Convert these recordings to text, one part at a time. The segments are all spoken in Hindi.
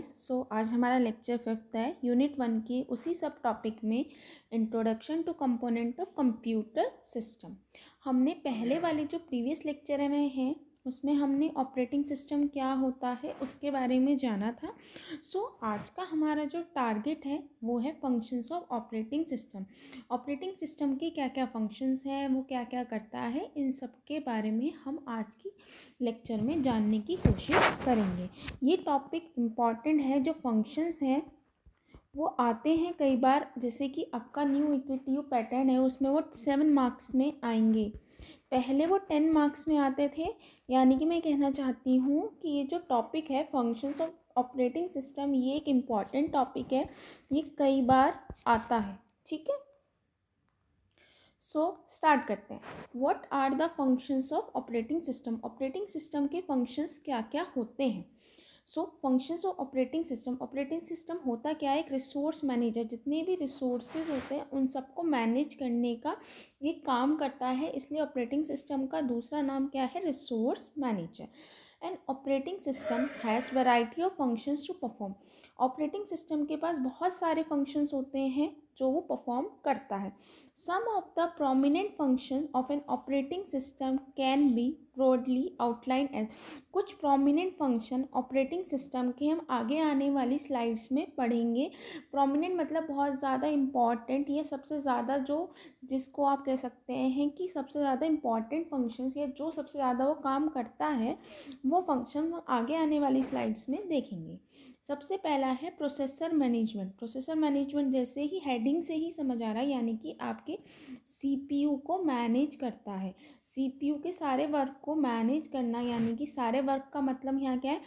प्रैक्टिस सो so, आज हमारा लेक्चर फिफ्थ है यूनिट वन की उसी सब टॉपिक में introduction to component of computer system हमने पहले वाले जो प्रीवियस लेक्चर में हैं उसमें हमने ऑपरेटिंग सिस्टम क्या होता है उसके बारे में जाना था सो so, आज का हमारा जो टारगेट है वो है functions of operating system operating system के क्या क्या फंक्शंस हैं वो क्या क्या करता है इन सब के बारे में हम आज की लेक्चर में जानने की कोशिश करेंगे ये टॉपिक इम्पॉर्टेंट है जो फंक्शंस हैं वो आते हैं कई बार जैसे कि आपका न्यू यू पैटर्न है उसमें वो सेवन मार्क्स में आएंगे पहले वो टेन मार्क्स में आते थे यानी कि मैं कहना चाहती हूँ कि ये जो टॉपिक है फंक्शंस ऑफ ऑपरेटिंग सिस्टम ये एक इम्पॉर्टेंट टॉपिक है ये कई बार आता है ठीक है सो स्टार्ट करते हैं what are the functions of operating system operating system के फंक्शंस क्या क्या होते हैं so functions of operating system operating system होता क्या है एक रिसोर्स मैनेजर जितने भी रिसोर्सेज होते हैं उन सबको मैनेज करने का ये काम करता है इसलिए ऑपरेटिंग सिस्टम का दूसरा नाम क्या है resource manager and operating system has variety of functions to perform operating system के पास बहुत सारे फंक्शंस होते हैं जो वो परफॉर्म करता है some of the prominent function of an operating system can be broadly outline as कुछ प्रोमिनेंट फंक्शन ऑपरेटिंग सिस्टम के हम आगे आने वाली स्लाइड्स में पढ़ेंगे प्रोमिनेंट मतलब बहुत ज़्यादा इम्पॉर्टेंट या सबसे ज़्यादा जो जिसको आप कह सकते हैं कि सबसे ज़्यादा इम्पॉर्टेंट फंक्शन या जो सबसे ज़्यादा वो काम करता है वो फंक्शन हम आगे आने वाली स्लाइड्स में देखेंगे सबसे पहला है प्रोसेसर मैनेजमेंट प्रोसेसर मैनेजमेंट जैसे ही हेडिंग से ही समझ आ रहा है यानी कि आपके सीपीयू को मैनेज करता है सीपीयू के सारे वर्क को मैनेज करना यानी कि सारे वर्क का मतलब यहाँ क्या है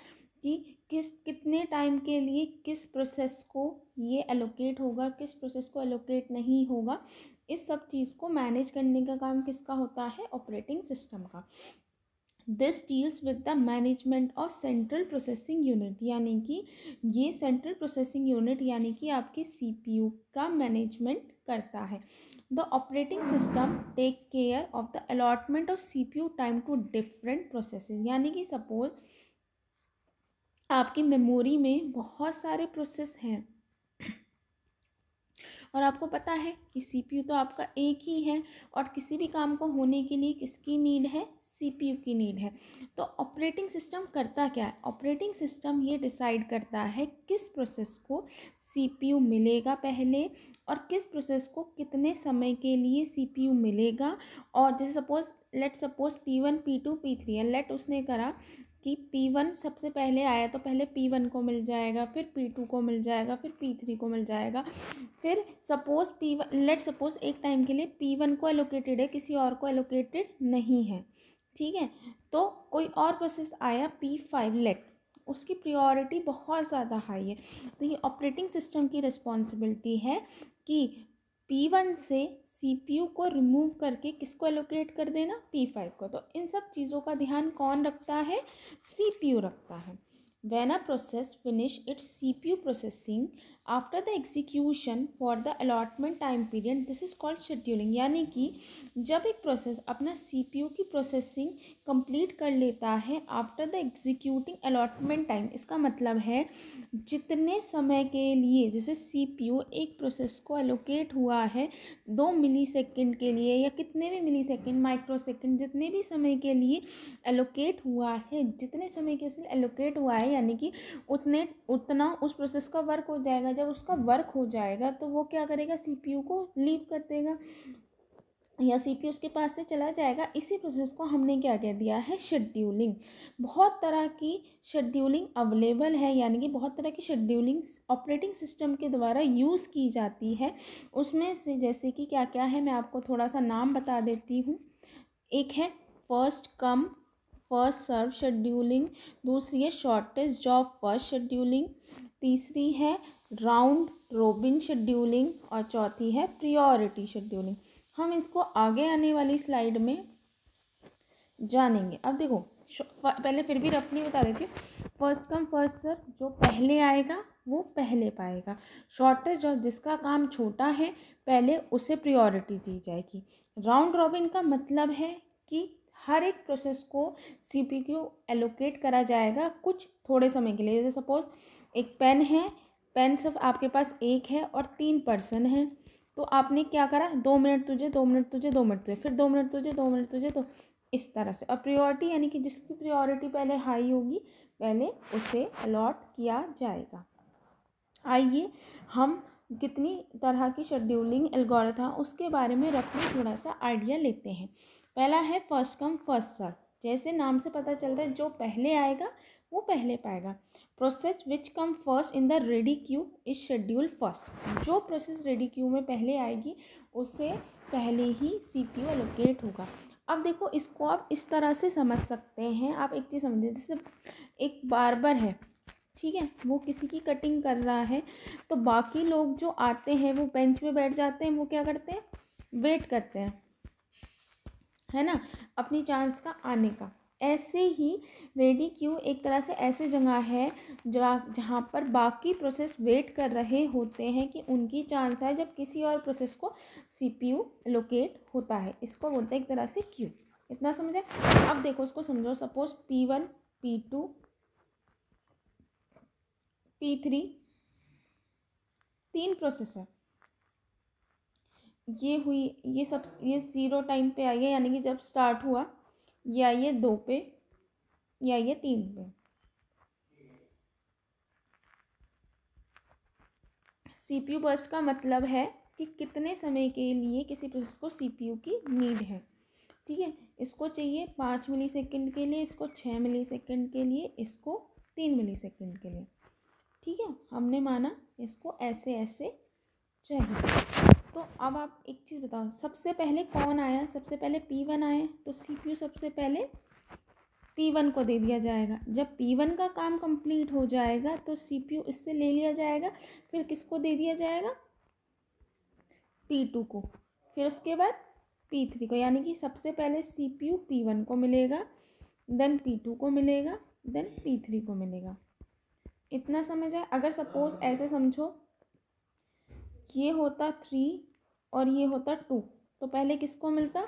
कि किस कितने टाइम के लिए किस प्रोसेस को ये एलोकेट होगा किस प्रोसेस को एलोकेट नहीं होगा इस सब चीज़ को मैनेज करने का काम किसका होता है ऑपरेटिंग सिस्टम का this deals with the management of central processing unit यानी कि ये सेंट्रल प्रोसेसिंग यूनिट यानी कि आपके सी पी यू का मैनेजमेंट करता है the operating system take care of the allotment of C P U time to different process यानी कि सपोज आपकी मेमोरी में बहुत सारे प्रोसेस हैं और आपको पता है कि सी तो आपका एक ही है और किसी भी काम को होने के लिए किसकी नीड है सी की नीड है तो ऑपरेटिंग सिस्टम करता क्या है ऑपरेटिंग सिस्टम ये डिसाइड करता है किस प्रोसेस को सी मिलेगा पहले और किस प्रोसेस को कितने समय के लिए सी मिलेगा और जैसे suppose let suppose P one P two P three है लेट उसने करा कि P1 सबसे पहले आया तो पहले P1 को मिल जाएगा फिर P2 को मिल जाएगा फिर P3 को मिल जाएगा फिर सपोज़ P1 लेट सपोज़ एक टाइम के लिए P1 को एलोकेटेड है किसी और को एलोकेटेड नहीं है ठीक है तो कोई और प्रोसेस आया P5 लेट उसकी प्रायोरिटी बहुत ज़्यादा हाई है तो ये ऑपरेटिंग सिस्टम की रिस्पॉन्सिबिलिटी है कि P1 से सी को रिमूव करके किसको एलोकेट कर देना पी फाइव को तो इन सब चीज़ों का ध्यान कौन रखता है सी रखता है van a process finish its C P U processing after the execution for the allotment time period this is called scheduling यानी कि जब एक प्रोसेस अपना सी पी यू की प्रोसेसिंग कंप्लीट कर लेता है after the executing allotment time इसका मतलब है जितने समय के लिए जैसे सीपीयू एक प्रोसेस को एलोकेट हुआ है दो मिली सेकेंड के लिए या कितने भी मिली सेकेंड माइक्रो सेकेंड जितने भी समय के लिए एलोकेट हुआ है जितने समय के लिए एलोकेट हुआ है यानी कि उतने उतना उस प्रोसेस का वर्क हो जाएगा जब उसका वर्क हो जाएगा तो वो क्या करेगा सी को लीव कर देगा या सी उसके पास से चला जाएगा इसी प्रोसेस को हमने क्या कह दिया है शेड्यूलिंग बहुत तरह की शेड्यूलिंग अवेलेबल है यानी कि बहुत तरह की शेड्यूलिंग ऑपरेटिंग सिस्टम के द्वारा यूज़ की जाती है उसमें से जैसे कि क्या क्या है मैं आपको थोड़ा सा नाम बता देती हूँ एक है first come first serve scheduling दूसरी है शॉर्टेस्ट जॉब फर्स्ट शेड्यूलिंग तीसरी है राउंड रोबिन शेड्यूलिंग और चौथी है प्रियोरिटी शेड्यूलिंग हम इसको आगे आने वाली स्लाइड में जानेंगे अब देखो पहले फिर भी रफली बता देती हूँ फर्स्ट कम फर्स्ट सर जो पहले आएगा वो पहले पाएगा शॉर्टेस्ट और जिसका काम छोटा है पहले उसे प्रायोरिटी दी जाएगी राउंड रॉबिन का मतलब है कि हर एक प्रोसेस को सी पी क्यू एलोकेट करा जाएगा कुछ थोड़े समय के लिए जैसे सपोज एक पेन है पेन सिर्फ आपके पास एक है और तीन पर्सन हैं तो आपने क्या करा दो मिनट तुझे दो मिनट तुझे दो मिनट तुझे फिर दो मिनट तुझे दो मिनट तुझे तो इस तरह से और प्रियोरिटी यानी कि जिसकी प्रियोरिटी पहले हाई होगी पहले उसे अलॉट किया जाएगा आइए हम कितनी तरह की शेड्यूलिंग एल्गोरिथम उसके बारे में रखने थोड़ा सा आइडिया लेते हैं पहला है फर्स्ट कम फर्स्ट सर्व जैसे नाम से पता चलता है जो पहले आएगा वो पहले पाएगा process which come first in the ready queue is schedule first जो प्रोसेस रेडी क्यू में पहले आएगी उसे पहले ही सी पी एलोकेट होगा अब देखो इसको आप इस तरह से समझ सकते हैं आप एक चीज़ समझिए जैसे एक बार्बर है ठीक है वो किसी की कटिंग कर रहा है तो बाकी लोग जो आते हैं वो बेंच पे बैठ जाते हैं वो क्या करते हैं वेट करते हैं है ना अपनी चांस का आने का ऐसे ही रेडी क्यू एक तरह से ऐसे जगह है जहाँ जहाँ पर बाकी प्रोसेस वेट कर रहे होते हैं कि उनकी चांस है जब किसी और प्रोसेस को सीपीयू लोकेट होता है इसको बोलते हैं एक तरह से क्यू इतना समझे अब देखो इसको समझो suppose P one P two P three तीन प्रोसेस है ये हुई ये सब ये ज़ीरो टाइम पे आई है यानी कि जब स्टार्ट हुआ या ये दो पे या ये तीन पे सीपीयू बर्स्ट का मतलब है कि कितने समय के लिए किसी प्रोसेस को सीपीयू की नीड है ठीक है इसको चाहिए पाँच मिली सेकेंड के लिए इसको छः मिली सेकेंड के लिए इसको तीन मिली सेकेंड के लिए ठीक है हमने माना इसको ऐसे ऐसे चाहिए तो अब आप एक चीज़ बताओ सबसे पहले कौन आया सबसे पहले पी वन आए तो सी पी यू सबसे पहले पी वन को दे दिया जाएगा जब पी वन का काम कंप्लीट हो जाएगा तो सी पी यू इससे ले लिया जाएगा फिर किसको दे दिया जाएगा पी टू को फिर उसके बाद पी थ्री को यानी कि सबसे पहले C P U P one को मिलेगा देन पी टू को मिलेगा देन पी थ्री को मिलेगा इतना समझ आए अगर सपोज़ ऐसे समझो ये होता थ्री और ये होता टू तो पहले किसको मिलता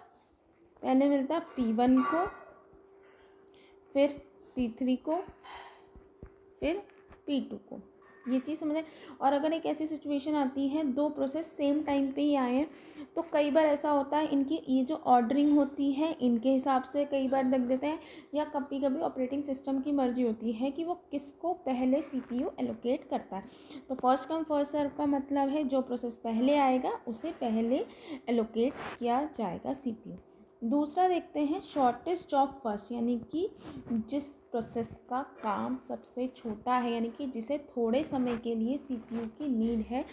पहले मिलता पी वन को फिर पी थ्री को फिर पी टू को ये चीज़ समझ आए और अगर एक ऐसी सिचुएशन आती है दो प्रोसेस सेम टाइम पे ही आए हैं तो कई बार ऐसा होता है इनकी ये जो ऑर्डरिंग होती है इनके हिसाब से कई बार देख देते हैं या कभी कभी ऑपरेटिंग सिस्टम की मर्जी होती है कि वो किसको पहले सी पी यू एलोकेट करता है तो फर्स्ट कम फर्स्ट सर्व का मतलब है जो प्रोसेस पहले आएगा उसे पहले एलोकेट किया जाएगा सी पी यू दूसरा देखते हैं शॉर्टेस्ट ऑफ फर्स्ट यानी कि जिस प्रोसेस का काम सबसे छोटा है यानी कि जिसे थोड़े समय के लिए सीपीयू की नीड है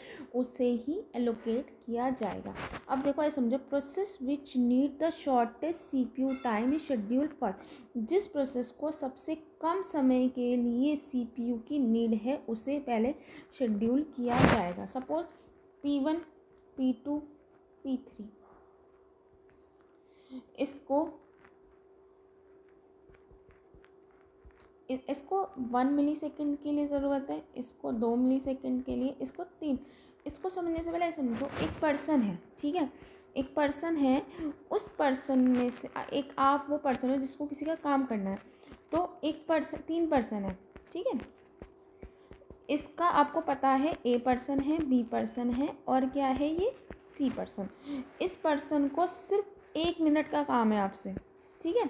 उसे ही एलोकेट किया जाएगा अब देखो ये समझो process which need the shortest CPU time is schedule first जिस प्रोसेस को सबसे कम समय के लिए सीपीयू की नीड है उसे पहले शेड्यूल किया जाएगा suppose P one P two P three इसको इसको वन मिली सेकेंड के लिए ज़रूरत है इसको दो मिली सेकेंड के लिए इसको तीन इसको समझने से पहले समझो एक पर्सन है ठीक है एक पर्सन है उस पर्सन में से एक आप वो पर्सन हो जिसको किसी का काम करना है तो एक पर्सन तीन पर्सन है ठीक है इसका आपको पता है ए पर्सन है बी पर्सन है और क्या है ये सी पर्सन इस पर्सन को सिर्फ एक मिनट का काम है आपसे ठीक है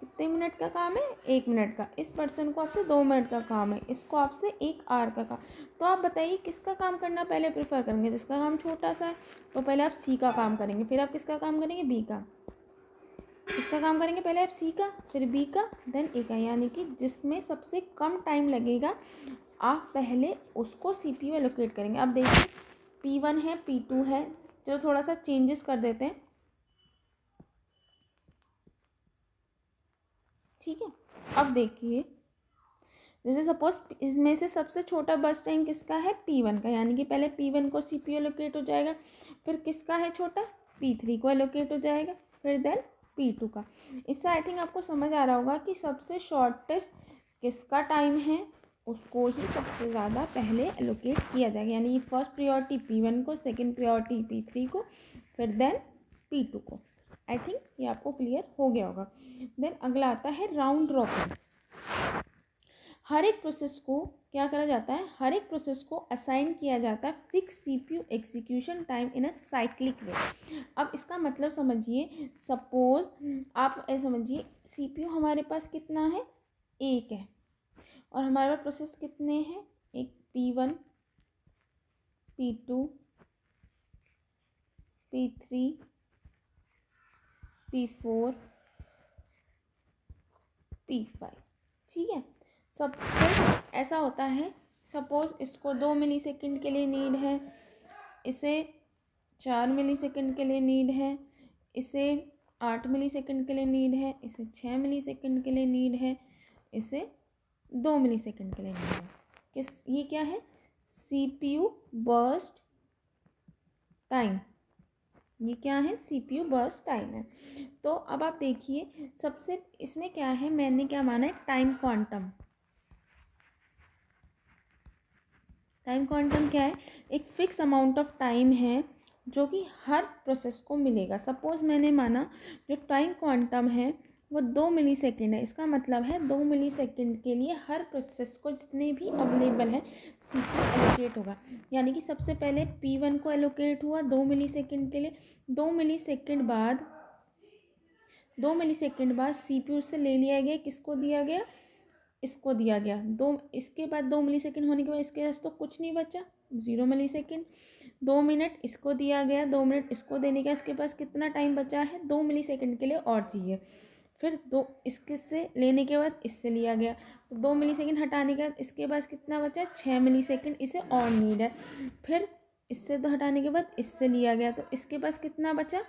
कितने मिनट का काम है एक मिनट का इस पर्सन को आपसे दो मिनट का काम है इसको आपसे एक आर का काम तो आप बताइए किसका काम करना पहले प्रेफर करेंगे जिसका काम छोटा सा है तो पहले आप सी का काम करेंगे फिर आप किसका काम करेंगे बी का इसका काम करेंगे पहले आप सी का फिर बी का देन ए का यानी कि जिसमें सबसे कम टाइम लगेगा आप पहले उसको सी पी लोकेट करेंगे आप देखिए पी वन है पी टू है चलो थोड़ा सा चेंजेस कर देते हैं ठीक है अब देखिए जैसे सपोज इसमें से सबसे छोटा बस टाइम किसका है पी वन का यानी कि पहले पी वन को सी पी एलोकेट हो जाएगा फिर किसका है छोटा पी थ्री को एलोकेट हो जाएगा फिर देन पी टू का इससे आई थिंक आपको समझ आ रहा होगा कि सबसे शॉर्टेस्ट किसका टाइम है उसको ही सबसे ज़्यादा पहले एलोकेट किया जाएगा यानी फर्स्ट प्रियोरिटी पी वन को सेकेंड प्रियोरिटी पी थ्री को फिर देन पी टू को आई थिंक ये आपको क्लियर हो गया होगा देन अगला आता है राउंड रॉकिंग हर एक प्रोसेस को क्या करा जाता है हर एक प्रोसेस को असाइन किया जाता है fix CPU execution time in a cyclic way अब इसका मतलब समझिए सपोज आप समझिए सीपीयू हमारे पास कितना है एक है और हमारे पास प्रोसेस कितने हैं एक P one P two P three P4, P5 ठीक है सब ऐसा होता है सपोज इसको दो मिली सेकेंड के लिए नीड है इसे चार मिली सेकेंड के लिए नीड है इसे आठ मिली सेकेंड के लिए नीड है इसे छः मिली सेकेंड के लिए नीड है इसे दो मिली सेकेंड के लिए नीड है किस ये क्या है C P U burst time ये क्या है C P U time timer तो अब आप देखिए सबसे इसमें क्या है मैंने क्या माना है टाइम क्वांटम टाइम क्वांटम क्या है एक फिक्स अमाउंट ऑफ टाइम है जो कि हर प्रोसेस को मिलेगा सपोज़ मैंने माना जो टाइम क्वांटम है वो दो मिली सेकेंड है इसका मतलब है दो मिली सेकेंड के लिए हर प्रोसेस को जितने भी अवेलेबल हैं सी पी एलोकेट होगा यानी कि सबसे पहले पी वन को एलोकेट हुआ दो मिली सेकेंड के लिए दो मिली सेकेंड बाद दो मिली सेकेंड बाद सी पी उससे ले लिया गया किसको दिया गया इसको दिया गया दो इसके बाद दो मिली सेकेंड होने के बाद इसके पास तो कुछ नहीं बचा ज़ीरो मिली सेकेंड दो मिनट इसको दिया गया दो मिनट इसको देने का इसके पास कितना टाइम बचा है दो मिली सेकेंड के लिए और चाहिए फिर दो इसके से लेने के बाद इससे लिया गया तो दो मिली सेकेंड हटाने के बाद इसके पास कितना बचा छः मिली सेकेंड इसे और नीड है फिर इससे तो हटाने के बाद इससे लिया गया तो इसके पास कितना बचा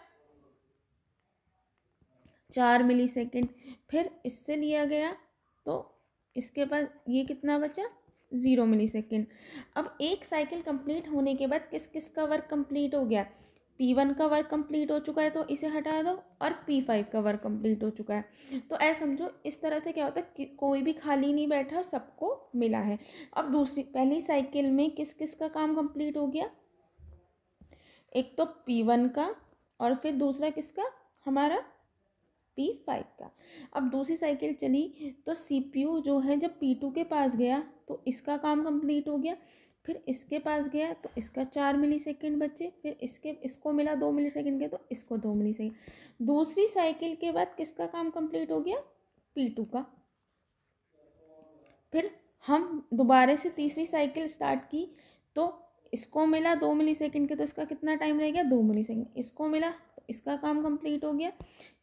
चार मिली सेकेंड फिर इससे लिया गया तो इसके पास ये कितना बचा ज़ीरो मिली सेकेंड अब एक साइकिल कंप्लीट होने के बाद किस किस का वर्क कंप्लीट हो गया पी वन का वर्क कंप्लीट हो चुका है तो इसे हटा दो और पी फाइव का वर्क कंप्लीट हो चुका है तो ऐसा समझो इस तरह से क्या होता है कोई भी खाली नहीं बैठा सबको मिला है अब दूसरी पहली साइकिल में किस किस का काम कंप्लीट हो गया एक तो पी वन का और फिर दूसरा किसका हमारा पी फाइव का अब दूसरी साइकिल चली तो सी पी यू जो है जब पी टू के पास गया तो इसका काम कंप्लीट हो गया फिर इसके पास गया तो इसका चार मिली सेकेंड बचे फिर इसके इसको मिला दो मिली सेकेंड के तो इसको दो मिली सेकेंड दूसरी साइकिल के बाद किसका काम कंप्लीट हो गया पी टू का फिर हम दोबारा से तीसरी साइकिल स्टार्ट की तो इसको मिला दो मिली सेकेंड के तो इसका कितना टाइम रह गया दो मिली सेकेंड इसको मिला तो इसका काम कंप्लीट हो गया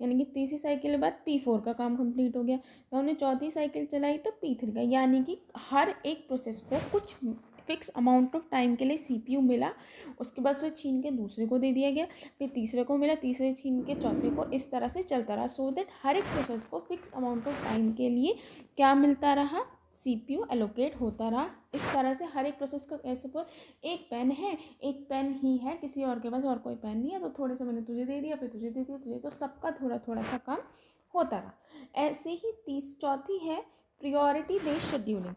यानी कि तीसरी साइकिल के बाद पी फोर का काम कंप्लीट हो गया तो हमने चौथी साइकिल चलाई तो पी थ्री का यानी कि हर एक प्रोसेस को कुछ फिक्स अमाउंट ऑफ टाइम के लिए सी मिला उसके बाद फिर छीन के दूसरे को दे दिया गया फिर तीसरे को मिला तीसरे छीन के चौथे को इस तरह से चलता रहा सो दैट हर एक प्रोसेस को फिक्स अमाउंट ऑफ टाइम के लिए क्या मिलता रहा सी पी यू एलोकेट होता रहा इस तरह से हर एक प्रोसेस का ऐसे पर एक पेन है एक पेन ही है किसी और के पास और कोई पेन नहीं है तो थोड़े से मैंने तुझे दे दिया फिर तुझे दे दिया तुझे तो सबका थोड़ा थोड़ा सा काम होता रहा ऐसे ही तीस चौथी है प्रियोरिटी बेस्ड शेड्यूलिंग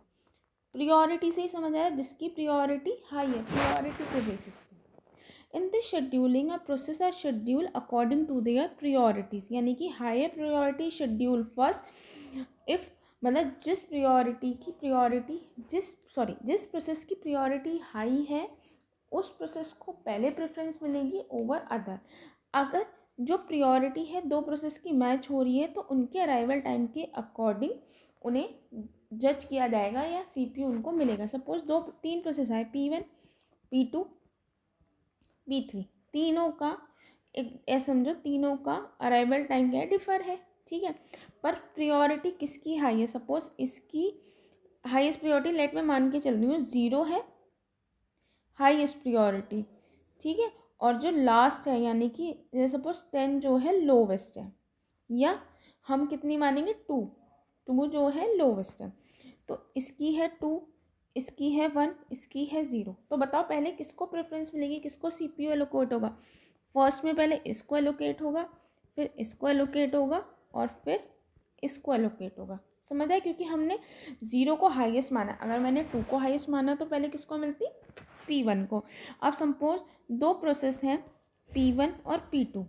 प्रियोरिटी से ही समझ आया जिसकी प्रियोरिटी हाई है प्रियोरिटी के बेसिस पे in this scheduling a process are schedule according to their priorities यानी कि high priority schedule first if मतलब जिस प्रियोरिटी की प्रियोरिटी जिस सॉरी जिस प्रोसेस की प्रियोरिटी हाई है उस प्रोसेस को पहले प्रेफरेंस मिलेगी ओवर अदर अगर जो प्रियोरिटी है दो प्रोसेस की मैच हो रही है तो उनके अराइवल टाइम के अकॉर्डिंग उन्हें जज किया जाएगा या सीपीयू उनको मिलेगा सपोज दो तीन प्रोसेस आए P one P two P three तीनों का एक ऐसा समझो तीनों का अराइवल टाइम क्या है डिफर है ठीक है पर प्रियोरिटी किसकी हाई है सपोज इसकी हाईएस्ट प्रियोरिटी लेट में मान के चल रही हूँ ज़ीरो है हाईएस्ट प्रियोरिटी ठीक है और जो लास्ट है यानी कि सपोज टेन जो है लोवेस्ट है या हम कितनी मानेंगे टू टू तो जो है लोवेस्ट है तो इसकी है टू इसकी है वन इसकी है ज़ीरो तो बताओ पहले किसको प्रेफरेंस मिलेगी किसको सी पी एलोकेट होगा फर्स्ट में पहले इसको एलोकेट होगा फिर इसको एलोकेट होगा और फिर इसको एलोकेट होगा समझ आए क्योंकि हमने ज़ीरो को हाईएस्ट माना अगर मैंने टू को हाईएस्ट माना तो पहले किसको मिलती पी वन को अब सपोज दो प्रोसेस हैं पी वन और पी टू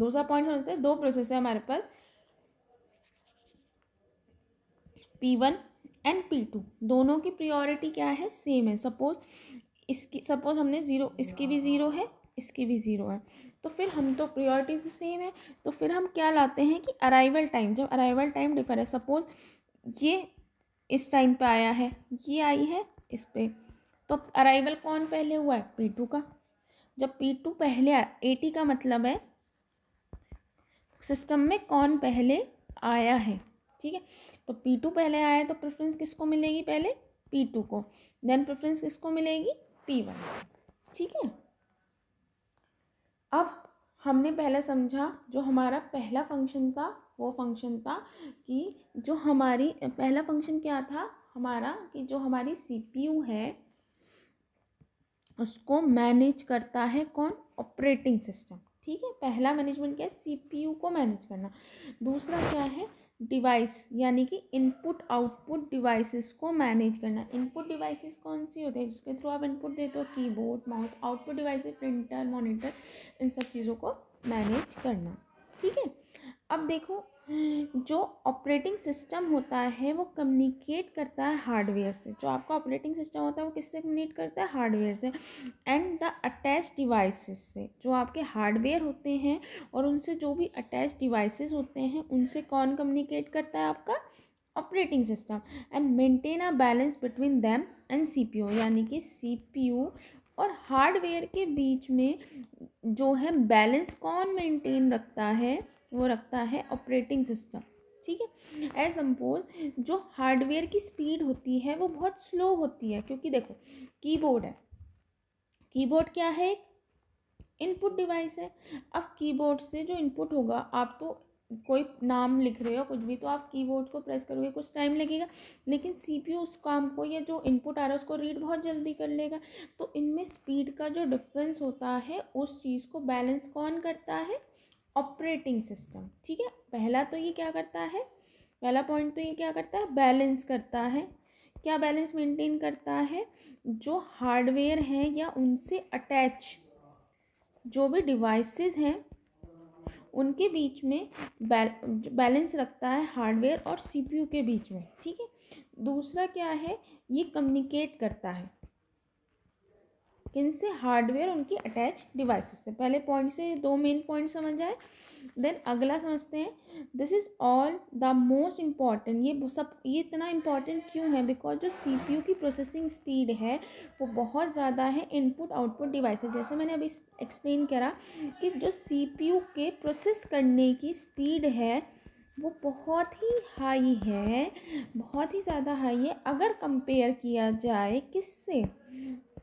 दूसरा पॉइंट समझते दो प्रोसेस है हमारे पास P one and P two दोनों की प्रियोरिटी क्या है सेम है सपोज इसकी सपोज हमने ज़ीरो इसकी भी ज़ीरो है इसकी भी ज़ीरो है तो फिर हम तो प्रियोरिटी तो सेम है तो फिर हम क्या लाते हैं कि अराइवल टाइम जब अराइवल टाइम डिफर है सपोज़ ये इस टाइम पे आया है ये आई है इस पर तो अराइवल कौन पहले हुआ है पी टू का जब पी टू पहले आया टी का मतलब है सिस्टम में कौन पहले आया है ठीक है तो पी टू पहले आया तो प्रेफरेंस किसको मिलेगी पहले पी टू को देन प्रेफरेंस किसको मिलेगी पी वन ठीक है अब हमने पहले समझा जो हमारा पहला फंक्शन था वो फंक्शन था कि जो हमारी पहला फंक्शन क्या था हमारा कि जो हमारी यू है उसको मैनेज करता है कौन ऑपरेटिंग सिस्टम ठीक है पहला मैनेजमेंट क्या है यू को मैनेज करना दूसरा क्या है डिवाइस यानी कि इनपुट आउटपुट डिवाइसेस को मैनेज करना इनपुट डिवाइसेस कौन सी होते हैं जिसके थ्रू आप इनपुट देते हो keyboard mouse output devices printer monitor इन सब चीज़ों को मैनेज करना ठीक है अब देखो जो ऑपरेटिंग सिस्टम होता है वो कम्युनिकेट करता है हार्डवेयर से जो आपका ऑपरेटिंग सिस्टम होता है वो किससे कम्युनिकेट करता है हार्डवेयर से एंड द अटैच डिवाइसेस से जो आपके हार्डवेयर होते हैं और उनसे जो भी अटैच डिवाइसेस होते हैं उनसे कौन कम्युनिकेट करता है आपका operating system and maintain a balance between them and CPU यानी कि यू और हार्डवेयर के बीच में जो है बैलेंस कौन मेंटेन रखता है वो रखता है ऑपरेटिंग सिस्टम ठीक है एज सम्पोज जो हार्डवेयर की स्पीड होती है वो बहुत स्लो होती है क्योंकि देखो कीबोर्ड है कीबोर्ड क्या है एक इनपुट डिवाइस है अब कीबोर्ड से जो इनपुट होगा आप तो कोई नाम लिख रहे हो कुछ भी तो आप कीबोर्ड को प्रेस करोगे कुछ टाइम लगेगा लेकिन सीपीयू उस काम को या जो इनपुट आ रहा है उसको रीड बहुत जल्दी कर लेगा तो इनमें स्पीड का जो डिफरेंस होता है उस चीज़ को बैलेंस कौन करता है ऑपरेटिंग सिस्टम ठीक है पहला तो ये क्या करता है पहला पॉइंट तो ये क्या करता है बैलेंस करता है क्या बैलेंस मेंटेन करता है जो हार्डवेयर हैं या उनसे अटैच जो भी डिवाइसेस हैं उनके बीच में बैलेंस रखता है हार्डवेयर और सीपीयू के बीच में ठीक है दूसरा क्या है ये कम्युनिकेट करता है किन से हार्डवेयर उनकी अटैच डिवाइसेस से पहले पॉइंट से दो मेन पॉइंट समझ जाए देन अगला समझते हैं this is all the most important ये सब ये इतना इम्पॉर्टेंट क्यों है बिकॉज जो यू की प्रोसेसिंग स्पीड है वो बहुत ज़्यादा है इनपुट आउटपुट डिवाइसेस जैसे मैंने अभी एक्सप्लेन करा कि जो यू के प्रोसेस करने की स्पीड है वो बहुत ही हाई है बहुत ही ज़्यादा हाई है अगर कंपेयर किया जाए किससे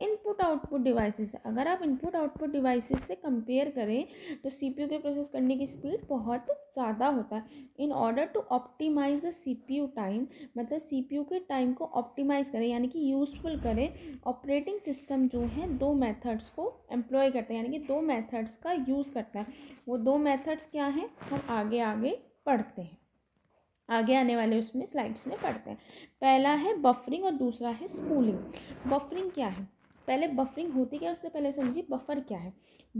इनपुट आउटपुट डिवाइसेस अगर आप इनपुट आउटपुट डिवाइसेस से कंपेयर करें तो सीपीयू के प्रोसेस करने की स्पीड बहुत ज़्यादा होता है in order to optimize the CPU time मतलब सीपीयू के टाइम को ऑप्टिमाइज करें यानी कि यूज़फुल करें ऑपरेटिंग सिस्टम जो है दो मेथड्स को एम्प्लॉय करते हैं यानी कि दो मैथड्स का यूज़ करता है वो दो मैथड्स क्या हैं हम आगे आगे पढ़ते हैं आगे आने वाले उसमें स्लाइड्स में पढ़ते हैं पहला है बफरिंग और दूसरा है स्पूलिंग बफरिंग क्या है पहले बफरिंग होती क्या है उससे पहले समझिए बफर क्या है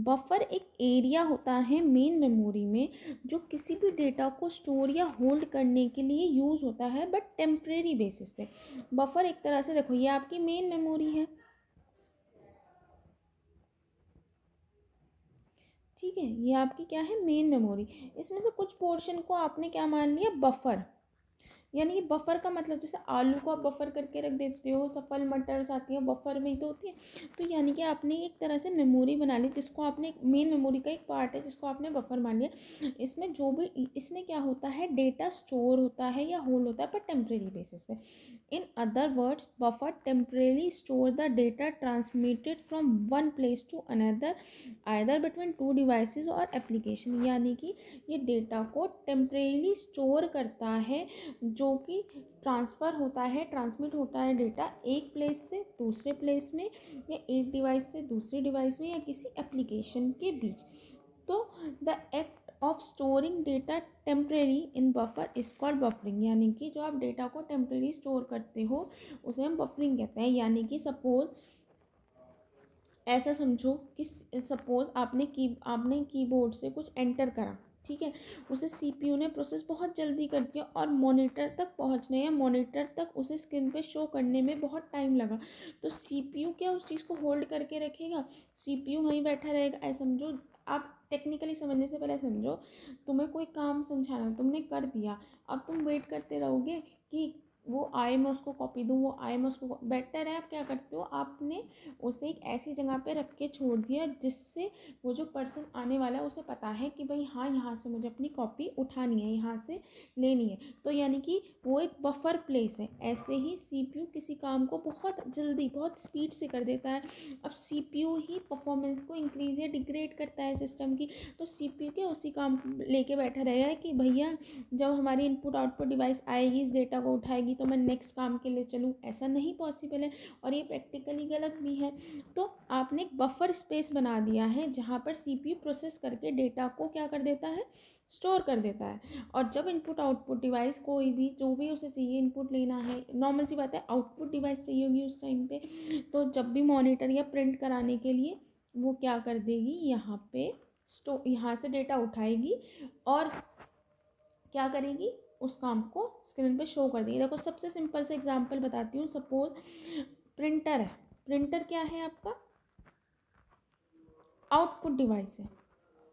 बफर एक एरिया होता है मेन मेमोरी में जो किसी भी डेटा को स्टोर या होल्ड करने के लिए यूज़ होता है बट टेम्प्रेरी बेसिस पे बफर एक तरह से देखो ये आपकी मेन मेमोरी है ठीक है ये आपकी क्या है मेन मेमोरी इसमें से कुछ पोर्शन को आपने क्या मान लिया बफर यानी बफ़र का मतलब जैसे आलू को आप बफ़र करके रख देते हो सफल मटर्स आती हैं बफ़र में ही तो होती हैं तो यानी कि आपने एक तरह से मेमोरी बना ली जिसको आपने मेन मेमोरी का एक पार्ट है जिसको आपने बफ़र मान लिया इसमें जो भी इसमें क्या होता है डेटा स्टोर होता है या होल्ड होता है पर टेम्प्रेरी बेसिस पे in other words buffer temporarily store the data transmitted from one place to another either between two devices और एप्लीकेशन यानी कि ये डेटा को टेम्परेली स्टोर करता है जो जो कि ट्रांसफ़र होता है ट्रांसमिट होता है डेटा एक प्लेस से दूसरे प्लेस में या एक डिवाइस से दूसरे डिवाइस में या किसी एप्लीकेशन के बीच तो the act of storing data temporary in buffer is called buffering यानी कि जो आप डेटा को टेम्प्रेरी स्टोर करते हो उसे हम बफरिंग कहते हैं यानी कि सपोज़ ऐसा समझो कि सपोज़ आपने की आपने कीबोर्ड से कुछ एंटर करा ठीक है उसे सीपीयू ने प्रोसेस बहुत जल्दी कर दिया और मॉनिटर तक पहुंचने या मॉनिटर तक उसे स्क्रीन पे शो करने में बहुत टाइम लगा तो सीपीयू क्या उस चीज़ को होल्ड करके रखेगा सीपीयू वहीं बैठा रहेगा ऐसा समझो आप टेक्निकली समझने से पहले समझो तुम्हें कोई काम समझाना तुमने कर दिया अब तुम वेट करते रहोगे कि वो आए मैं उसको कॉपी दूँ वो आए मैं उसको बेटर है आप क्या करते हो आपने उसे एक ऐसी जगह पे रख के छोड़ दिया जिससे वो जो पर्सन आने वाला है उसे पता है कि भाई हाँ यहाँ से मुझे अपनी कॉपी उठानी है यहाँ से लेनी है तो यानी कि वो एक बफर प्लेस है ऐसे ही सी किसी काम को बहुत जल्दी बहुत स्पीड से कर देता है अब सी ही परफॉर्मेंस को इंक्रीज या डिग्रेड करता है सिस्टम की तो सी के उसी काम लेके बैठा रहेगा कि भैया जब हमारी इनपुट आउटपुट डिवाइस आएगी इस डेटा को उठाएगी करूँगी तो मैं नेक्स्ट काम के लिए चलूँ ऐसा नहीं पॉसिबल है और ये प्रैक्टिकली गलत भी है तो आपने एक बफर स्पेस बना दिया है जहाँ पर सीपीयू प्रोसेस करके डेटा को क्या कर देता है स्टोर कर देता है और जब इनपुट आउटपुट डिवाइस कोई भी जो भी उसे चाहिए इनपुट लेना है नॉर्मल सी बात है आउटपुट डिवाइस चाहिए होगी उस टाइम पे तो जब भी मॉनिटर या प्रिंट कराने के लिए वो क्या कर देगी यहाँ पे स्टो यहाँ से डेटा उठाएगी और क्या करेगी उस काम को स्क्रीन पे शो कर देंगे देखो सबसे सिंपल से एग्जांपल बताती हूँ सपोज प्रिंटर है प्रिंटर क्या है आपका आउटपुट डिवाइस है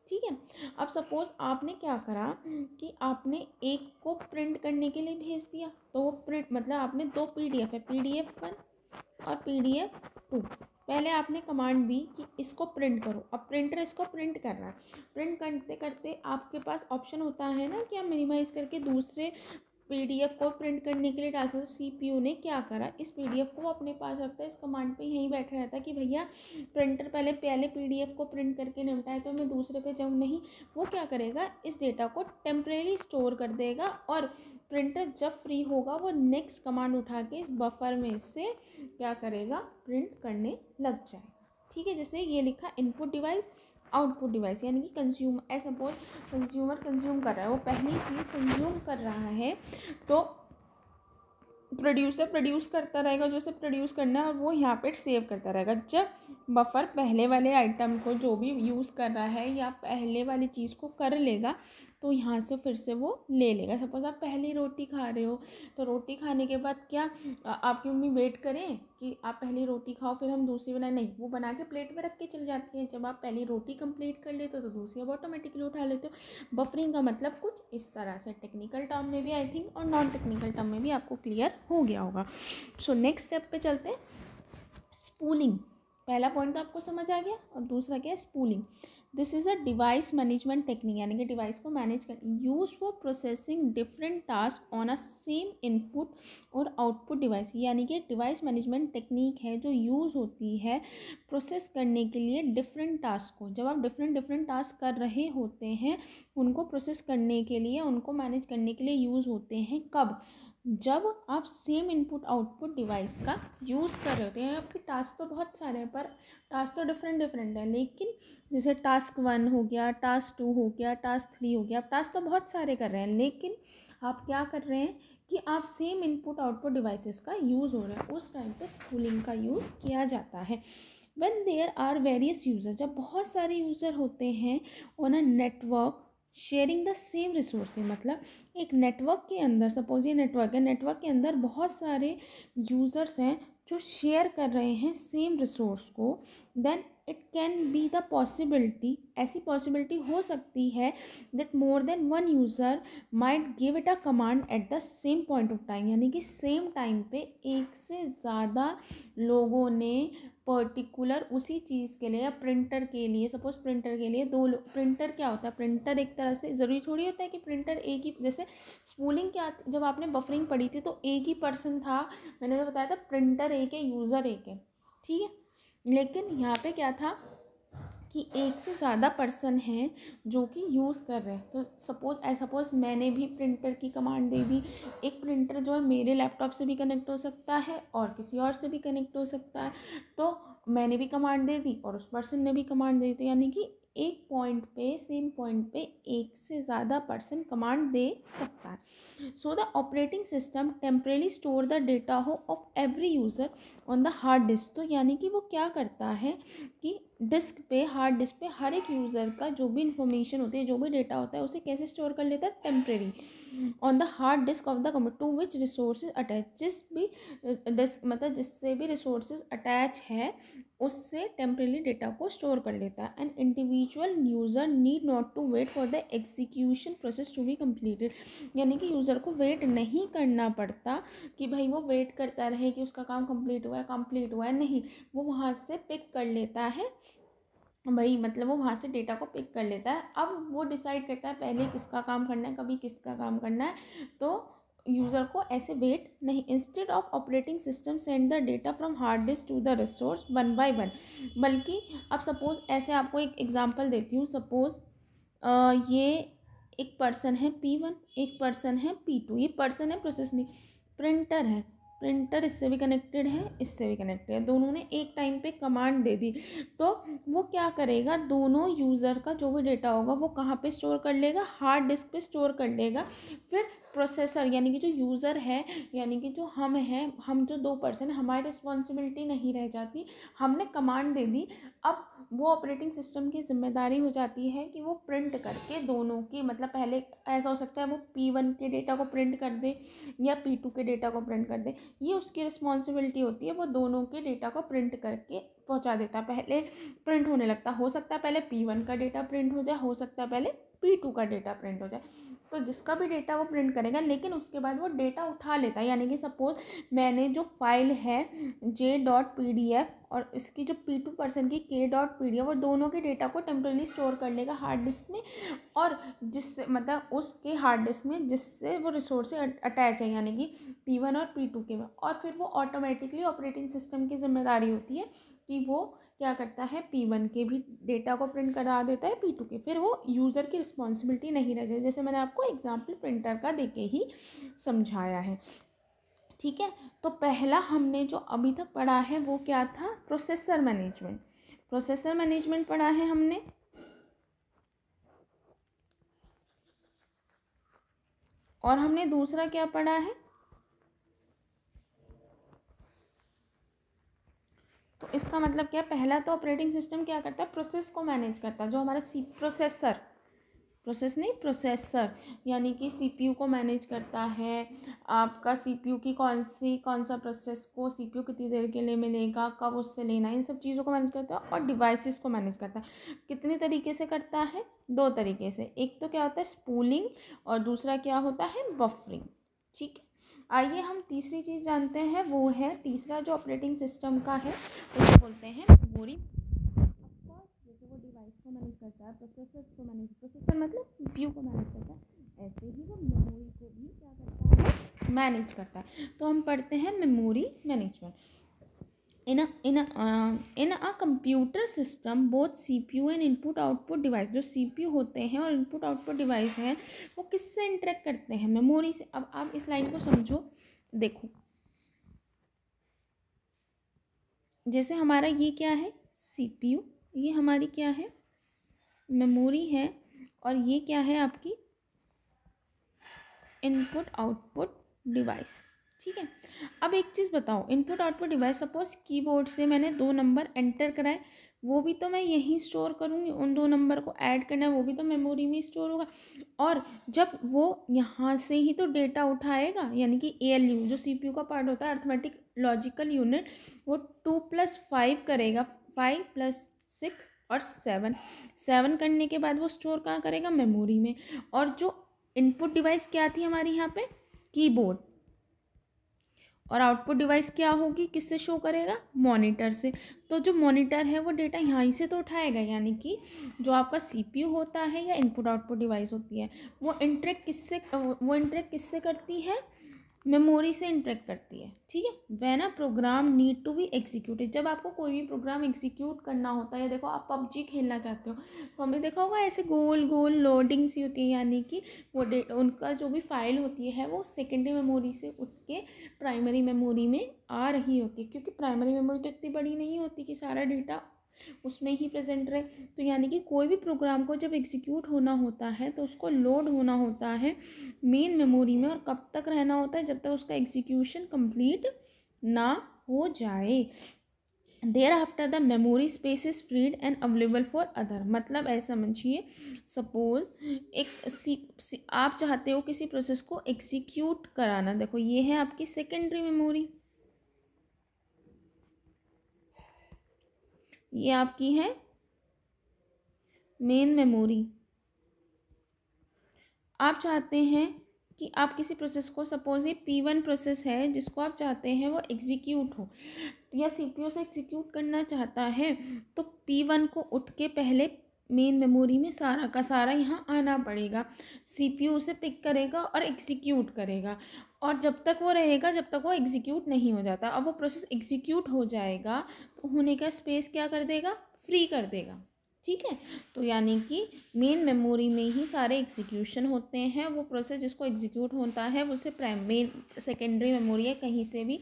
ठीक है अब सपोज आपने क्या करा कि आपने एक को प्रिंट करने के लिए भेज दिया तो वो प्रिंट मतलब आपने दो पीडीएफ है पीडीएफ वन और पीडीएफ टू पहले आपने कमांड दी कि इसको प्रिंट करो अब प्रिंटर इसको प्रिंट कर रहा है प्रिंट करते करते आपके पास ऑप्शन होता है ना कि आप मिनिमाइज़ करके दूसरे पीडीएफ को प्रिंट करने के लिए डालते तो सीपीयू ने क्या करा इस पीडीएफ को वो अपने पास रखता है इस कमांड पे यहीं बैठा रहता है कि भैया प्रिंटर पहले पहले पीडीएफ को प्रिंट करके निपटाए तो मैं दूसरे पे जाऊँ नहीं वो क्या करेगा इस डेटा को टेम्परेली स्टोर कर देगा और प्रिंटर जब फ्री होगा वो नेक्स्ट कमांड उठा के इस बफर में इससे क्या करेगा प्रिंट करने लग जाएगा ठीक है जैसे ये लिखा इनपुट डिवाइस आउटपुट डिवाइस यानी कि consume a suppose consumer consume कर रहा है वो पहली चीज़ कंज्यूम कर रहा है तो प्रोड्यूसर प्रोड्यूस करता रहेगा जो उसे प्रोड्यूस करना है वो यहाँ पर सेव करता रहेगा जब बफर पहले वाले आइटम को जो भी यूज़ कर रहा है या पहले वाली चीज़ को कर लेगा तो यहाँ से फिर से वो ले लेगा सपोज़ आप पहली रोटी खा रहे हो तो रोटी खाने के बाद क्या आपकी मम्मी वेट करें कि आप पहली रोटी खाओ फिर हम दूसरी बनाए नहीं वो बना के प्लेट में रख के चल जाती है जब आप पहली रोटी कंप्लीट कर लेते हो तो दूसरी आप ऑटोमेटिकली उठा लेते हो बफरिंग का मतलब कुछ इस तरह से टेक्निकल टर्म में भी आई थिंक और नॉन टेक्निकल टर्म में भी आपको क्लियर हो गया होगा सो नेक्स्ट स्टेप पर चलते हैं स्पूलिंग पहला पॉइंट तो आपको समझ आ गया और दूसरा क्या है spooling this is a device management technique यानी कि डिवाइस को मैनेज कर use for processing different task on a same input और आउटपुट डिवाइस यानी कि एक डिवाइस मैनेजमेंट टेक्निक है जो यूज़ होती है प्रोसेस करने के लिए डिफरेंट टास्क को जब आप डिफरेंट डिफरेंट टास्क कर रहे होते हैं उनको प्रोसेस करने के लिए उनको मैनेज करने के लिए यूज़ होते हैं कब जब आप सेम इनपुट आउटपुट डिवाइस का यूज़ कर रहे होते हैं आपके टास्क तो बहुत सारे हैं पर टास्क तो डिफरेंट डिफरेंट है लेकिन जैसे टास्क वन हो गया टास्क टू हो गया टास्क थ्री हो गया आप टास्क तो बहुत सारे कर रहे हैं लेकिन आप क्या कर रहे हैं कि आप सेम इनपुट आउटपुट डिवाइसेस का यूज़ हो रहा है उस टाइम पे स्कूलिंग का यूज़ किया जाता है when there are various user जब बहुत सारे यूज़र होते हैं on a network sharing the same resource मतलब एक नेटवर्क के अंदर सपोज ये नेटवर्क है नेटवर्क के अंदर बहुत सारे यूज़र्स हैं जो शेयर कर रहे हैं सेम रिसोर्स को then it can be the possibility ऐसी पॉसिबिलिटी हो सकती है that more than one user might give it a command at the same point of time यानी कि सेम टाइम पे एक से ज़्यादा लोगों ने पर्टिकुलर उसी चीज़ के लिए या प्रिंटर के लिए सपोज प्रिंटर के लिए दो लोग प्रिंटर क्या होता है प्रिंटर एक तरह से ज़रूरी थोड़ी होता है कि प्रिंटर एक ही जैसे स्पूलिंग क्या जब आपने बफरिंग पढ़ी थी तो एक ही पर्सन था मैंने जो तो बताया था प्रिंटर एक है यूज़र एक है ठीक है लेकिन यहाँ पे क्या था कि एक से ज़्यादा पर्सन हैं जो कि यूज़ कर रहे हैं तो सपोज़ आई सपोज़ मैंने भी प्रिंटर की कमांड दे दी एक प्रिंटर जो है मेरे लैपटॉप से भी कनेक्ट हो सकता है और किसी और से भी कनेक्ट हो सकता है तो मैंने भी कमांड दे दी और उस पर्सन ने भी कमांड दे दी तो यानी कि एक पॉइंट पे सेम पॉइंट पे एक से ज़्यादा पर्सन कमांड दे सकता है so the operating system temporarily store the data हो of every user on the hard disk तो यानी कि वो क्या करता है कि डिस्क पे हार्ड डिस्क पे हर एक यूज़र का जो भी इंफॉर्मेशन होती है जो भी डेटा होता है उसे कैसे स्टोर कर लेता है temporary on the hard disk of the computer to which resources attach जिस भी डिस्क मतलब जिससे भी रिसोर्सेज अटैच है उससे टेम्परेली डेटा को स्टोर कर लेता है and individual user need not to wait for the execution process to be completed यानी कि यूज़र को वेट नहीं करना पड़ता कि भाई वो वेट करता रहे कि उसका काम कम्प्लीट हुआ है कम्प्लीट हुआ है नहीं वो वहाँ से पिक कर लेता है भाई मतलब वो वहाँ से डेटा को पिक कर लेता है अब वो डिसाइड करता है पहले किसका काम करना है कभी किसका काम करना है तो यूज़र को ऐसे वेट नहीं instead of operating system send the data from hard disk to the resource one by one बल्कि अब सपोज़ ऐसे आपको एक एग्जांपल देती हूँ सपोज़ ये एक पर्सन है पी वन एक पर्सन है पी टू ये पर्सन है प्रोसेस नहीं प्रिंटर है प्रिंटर इससे भी कनेक्टेड है इससे भी कनेक्टेड है दोनों ने एक टाइम पे कमांड दे दी तो वो क्या करेगा दोनों यूज़र का जो भी डेटा होगा वो कहाँ पे स्टोर कर लेगा हार्ड डिस्क पे स्टोर कर लेगा फिर प्रोसेसर यानी कि जो यूज़र है यानी कि जो हम हैं हम जो दो पर्सन हमारी रिस्पॉन्सिबिलिटी नहीं रह जाती हमने कमांड दे दी अब वो ऑपरेटिंग सिस्टम की जिम्मेदारी हो जाती है कि वो प्रिंट करके दोनों की मतलब पहले ऐसा हो सकता है वो पी वन के डेटा को प्रिंट कर दे या पी टू के डेटा को प्रिंट कर दे ये उसकी रिस्पॉन्सिबिलिटी होती है वो दोनों के डेटा को प्रिंट करके पहुँचा देता है पहले प्रिंट होने लगता हो सकता है पहले पी वन का डेटा प्रिंट हो जाए हो सकता है पहले पी टू का डेटा प्रिंट हो जाए तो जिसका भी डेटा वो प्रिंट करेगा लेकिन उसके बाद वो डेटा उठा लेता है यानी कि सपोज़ मैंने जो फाइल है J dot P D F और इसकी जो पी टू परसेंट की के डॉट पी डी एफ वो दोनों के डेटा को टेम्प्रेली स्टोर कर लेगा हार्ड डिस्क में और जिससे मतलब उसके हार्ड डिस्क में जिससे वो रिसोर्स अटैच है यानी कि पी वन और पी टू के में और फिर वो ऑटोमेटिकली ऑपरेटिंग सिस्टम की जिम्मेदारी होती है कि वो क्या करता है पी वन के भी डेटा को प्रिंट करा देता है पी टू के फिर वो यूज़र की रिस्पॉन्सिबिलिटी नहीं रह जाती जैसे मैंने आपको एग्जाम्पल प्रिंटर का दे के ही समझाया है ठीक है तो पहला हमने जो अभी तक पढ़ा है वो क्या था प्रोसेसर मैनेजमेंट प्रोसेसर मैनेजमेंट पढ़ा है हमने और हमने दूसरा क्या पढ़ा है तो इसका मतलब क्या पहला तो ऑपरेटिंग सिस्टम क्या करता है प्रोसेस को मैनेज करता है जो हमारा सी प्रोसेसर प्रोसेस नहीं प्रोसेसर यानी कि सीपीयू को मैनेज करता है आपका सीपीयू की कौन सी कौन सा प्रोसेस को सीपीयू कितनी देर के लिए मिलेगा कब उससे लेना इन सब चीज़ों को मैनेज करता है और डिवाइसेस को मैनेज करता है कितने तरीके से करता है दो तरीके से एक तो क्या होता है स्पूलिंग और दूसरा क्या होता है बफरिंग ठीक है आइए हम तीसरी चीज़ जानते हैं वो है तीसरा जो ऑपरेटिंग सिस्टम का है उसको बोलते हैं मेमोरी जैसे वो डिवाइस को मैनेज करता है प्रोसेसर को मैनेज प्रोसेसर मतलब सीपीयू को मैनेज करता है ऐसे ही वो मेमोरी को भी क्या करता है मैनेज करता है तो हम पढ़ते हैं memory management in a in a uh, in a computer system both CPU and input output device जो CPU होते हैं और input output device हैं वो किससे इंटरेक्ट करते हैं मेमोरी से अब आप इस लाइन को समझो देखो जैसे हमारा ये क्या है CPU ये हमारी क्या है मेमोरी है और ये क्या है आपकी इनपुट आउटपुट डिवाइस ठीक है अब एक चीज़ बताओ input output device suppose keyboard से मैंने दो नंबर एंटर कराए वो भी तो मैं यहीं स्टोर करूँगी उन दो नंबर को ऐड करना है वो भी तो मेमोरी में स्टोर होगा और जब वो यहाँ से ही तो डेटा उठाएगा यानी कि ए एल यू जो सी पी यू का पार्ट होता है अर्थमेटिक लॉजिकल यूनिट वो टू प्लस फाइव करेगा फाइव प्लस सिक्स और सेवन सेवन करने के बाद वो स्टोर कहाँ करेगा मेमोरी में और जो इनपुट डिवाइस क्या थी हमारी यहाँ पे कीबोर्ड और आउटपुट डिवाइस क्या होगी किससे शो करेगा मॉनिटर से तो जो मॉनिटर है वो डेटा यहाँ से तो उठाएगा यानी कि जो आपका सीपीयू होता है या इनपुट आउटपुट डिवाइस होती है वो इंटरेक्ट किससे वो इंटरेक्ट किससे करती है मेमोरी से इंटरेक्ट करती है ठीक है van a program need to be executed जब आपको कोई भी प्रोग्राम एग्जीक्यूट करना होता है देखो आप पबजी खेलना चाहते हो तो हमने देखा होगा ऐसे गोल गोल लोडिंग सी होती है यानी कि वो उनका जो भी फाइल होती है वो सेकेंडरी मेमोरी से उठ के प्राइमरी मेमोरी में आ रही होती है क्योंकि प्राइमरी मेमोरी तो इतनी बड़ी नहीं होती कि सारा डेटा उसमें ही प्रेजेंट रहे तो यानी कि कोई भी प्रोग्राम को जब एग्जीक्यूट होना होता है तो उसको लोड होना होता है मेन मेमोरी में और कब तक रहना होता है जब तक उसका एग्जीक्यूशन कंप्लीट ना हो जाए thereafter the memory space is freed and available for other मतलब ऐसा समझिए सपोज एक सी, सी आप चाहते हो किसी प्रोसेस को एग्जीक्यूट कराना देखो ये है आपकी सेकेंडरी मेमोरी ये आपकी है मेन मेमोरी आप चाहते हैं कि आप किसी प्रोसेस को सपोज ये पी वन प्रोसेस है जिसको आप चाहते हैं वो एग्जीक्यूट हो या सी पी से एग्जीक्यूट करना चाहता है तो पी वन को उठ के पहले मेन मेमोरी में सारा का सारा यहाँ आना पड़ेगा सी पी ओ उसे पिक करेगा और एग्जीक्यूट करेगा और जब तक वो रहेगा जब तक वो एग्जीक्यूट नहीं हो जाता अब वो प्रोसेस एग्जीक्यूट हो जाएगा तो होने का स्पेस क्या कर देगा फ्री कर देगा ठीक है तो यानी कि मेन मेमोरी में ही सारे एग्जीक्यूशन होते हैं वो प्रोसेस जिसको एग्जीक्यूट होता है उसे प्राइम मेन सेकेंडरी मेमोरी है कहीं से भी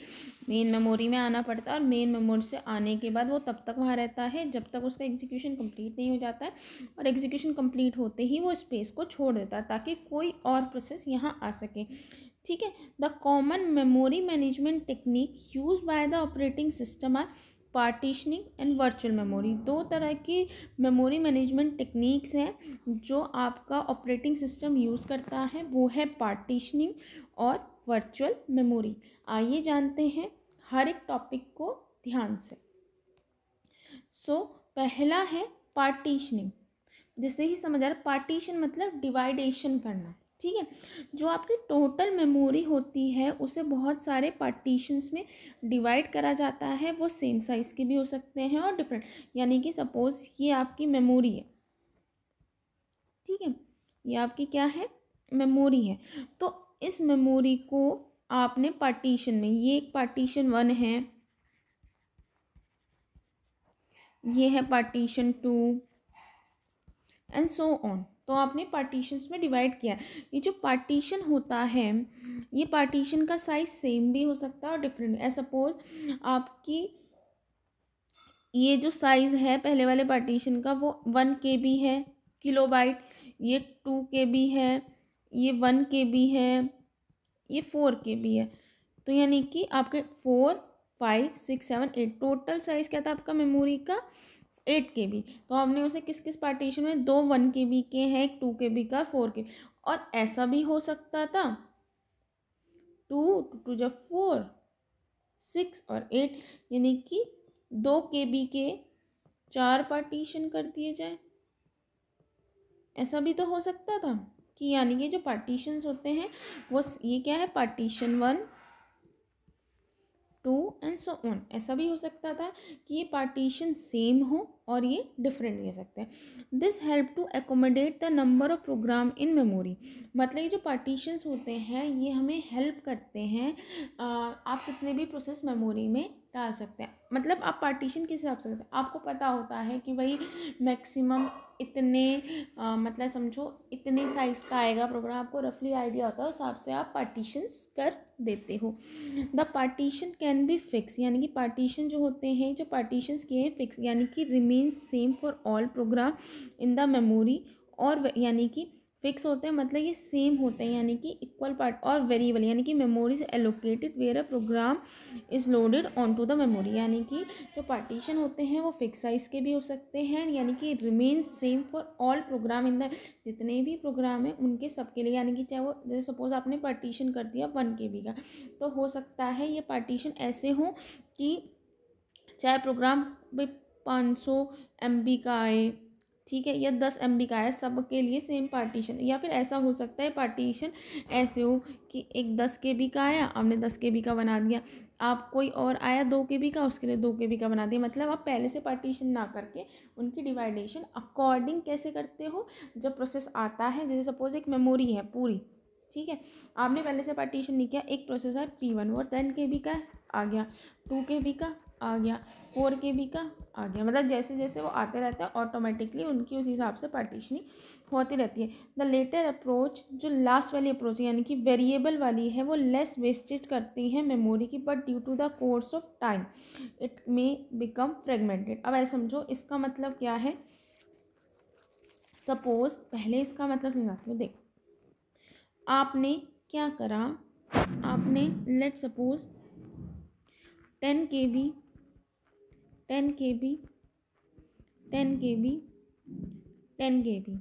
मेन मेमोरी में आना पड़ता है और मेन मेमोरी से आने के बाद वो तब तक वहाँ रहता है जब तक उसका एग्जीक्यूशन कंप्लीट नहीं हो जाता है और एग्जीक्यूशन कम्प्लीट होते ही वो स्पेस को छोड़ देता है ताकि कोई और प्रोसेस यहाँ आ सके ठीक है the common memory management technique use by the operating system are partitioning and virtual memory दो तरह की मेमोरी मैनेजमेंट टेक्निक्स हैं जो आपका ऑपरेटिंग सिस्टम यूज़ करता है वो है पार्टीशनिंग और वर्चुअल मेमोरी आइए जानते हैं हर एक टॉपिक को ध्यान से सो so, पहला है पार्टीशनिंग जैसे ही समझ आ रहा पार्टीशन मतलब डिवाइडेशन करना ठीक है जो आपकी टोटल मेमोरी होती है उसे बहुत सारे पार्टीशंस में डिवाइड करा जाता है वो सेम साइज़ के भी हो सकते हैं और डिफरेंट यानी कि सपोज़ ये आपकी मेमोरी है ठीक है ये आपकी क्या है मेमोरी है तो इस मेमोरी को आपने पार्टीशन में ये एक पार्टीशन वन है ये है partition two and so on तो आपने पार्टीशंस में डिवाइड किया ये जो पार्टीशन होता है ये पार्टीशन का साइज सेम भी हो सकता है और डिफरेंट ए सपोज आपकी ये जो साइज़ है पहले वाले पार्टीशन का वो वन के बी है किलोबाइट ये टू के बी है ये वन के बी है ये फोर के बी है तो यानी कि आपके four five six seven eight total size क्या था आपका मेमोरी का एट के बी तो हमने उसे किस किस पार्टीशन में दो वन के बी के हैं एक टू के बी का फोर के और ऐसा भी हो सकता था टू टू टू जब फोर सिक्स और एट यानी कि दो के बी के चार पार्टीशन कर दिए जाए ऐसा भी तो हो सकता था कि यानी कि जो पार्टीशंस होते हैं वो ये क्या है partition one two and so on ऐसा भी हो सकता था कि ये पार्टीशन सेम हो और ये डिफरेंट ले सकते हैं this help to accommodate the number of program in memory मतलब ये जो पार्टीशंस होते हैं ये हमें हेल्प करते हैं आप कितने भी प्रोसेस मेमोरी में डाल सकते हैं मतलब आप पार्टीशन किस हिसाब से आपको पता होता है कि भाई मैक्सिमम इतने आ, मतलब समझो इतने साइज़ का आएगा प्रोग्राम आपको रफली आइडिया होता है उस हिसाब से आप पार्टीशंस कर देते हो the partition can be fix यानी कि पार्टीशन जो होते हैं जो पार्टीशंस किए हैं फिक्स यानी कि रिमे remains same for all program in the memory और यानी कि फिक्स होते हैं मतलब ये सेम होते हैं यानी कि इक्वल पार्ट और वेरिएबल यानी कि मेमोरी से allocated where a program is loaded on to the memory यानी कि जो पार्टीशन होते हैं वो फिक्स साइज़ के भी हो सकते हैं यानी कि remain same for all program in the जितने भी प्रोग्राम हैं उनके सबके लिए यानी कि चाहे वो जैसे सपोज आपने पार्टीशन कर दिया वन के बी का तो हो सकता है ये पार्टीशन ऐसे हों कि चाहे प्रोग्राम पाँच सौ एम बी का आए ठीक है या दस एम बी का आए सब के लिए सेम पार्टीशन या फिर ऐसा हो सकता है पार्टीशन ऐसे हो कि एक दस के बी का आया आपने दस के बी का बना दिया आप कोई और आया दो के बी का उसके लिए दो के बी का बना दिया मतलब आप पहले से पार्टीशन ना करके उनकी डिवाइडेशन अकॉर्डिंग कैसे करते हो जब प्रोसेस आता है जैसे सपोज एक मेमोरी है पूरी ठीक है आपने पहले से पार्टीशन नहीं किया एक प्रोसेस है पी वन वो टेन के बी का आ गया टू के बी का आ गया फोर के बी का आ गया मतलब जैसे जैसे वो आते रहते हैं ऑटोमेटिकली उनकी उस हिसाब से पार्टीशनिंग होती रहती है द लेटर अप्रोच जो लास्ट वाली अप्रोच यानी कि वेरिएबल वाली है वो लेस वेस्टेज करती है मेमोरी की but due to the course of time it may become fragmented अब ऐसा समझो इसका मतलब क्या है सपोज पहले इसका मतलब समझाती हूँ देखो आपने क्या करा आपने let suppose ten K B ten K B ten K B ten K B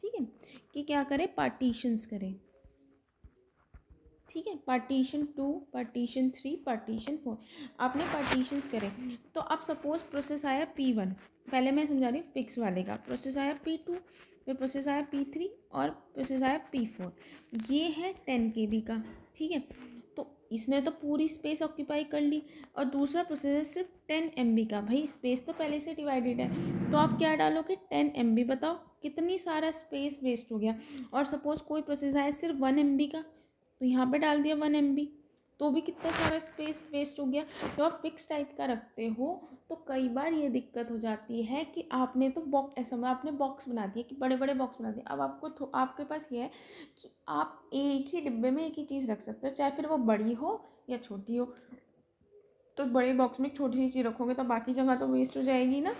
ठीक है कि क्या करें पार्टीशंस करें ठीक है partition two partition three partition four आपने पार्टीशंस करें तो अब सपोज प्रोसेस आया पी वन पहले मैं समझा रही हूँ फिक्स वाले का प्रोसेस आया पी टू फिर प्रोसेस आया पी थ्री और प्रोसेस आया पी फोर ये है टेन के बी का ठीक है इसने तो पूरी स्पेस ऑक्यूपाई कर ली और दूसरा प्रोसेसर सिर्फ टेन एम का भाई स्पेस तो पहले से डिवाइडेड है तो आप क्या डालोगे टेन एम बताओ कितनी सारा स्पेस वेस्ट हो गया और सपोज़ कोई प्रोसेसर है सिर्फ वन एम का तो यहाँ पे डाल दिया वन एम तो भी कितना सारा स्पेस वेस्ट हो गया तो आप फिक्स टाइप का रखते हो तो कई बार ये दिक्कत हो जाती है कि आपने तो बॉक्स ऐसा आपने बॉक्स बना दिया कि बड़े बड़े बॉक्स बना दिए अब आपको आपके पास ये है कि आप एक ही डिब्बे में एक ही चीज़ रख सकते हो चाहे फिर वो बड़ी हो या छोटी हो तो बड़े बॉक्स में छोटी सी चीज़ रखोगे तो बाकी जगह तो वेस्ट हो जाएगी ना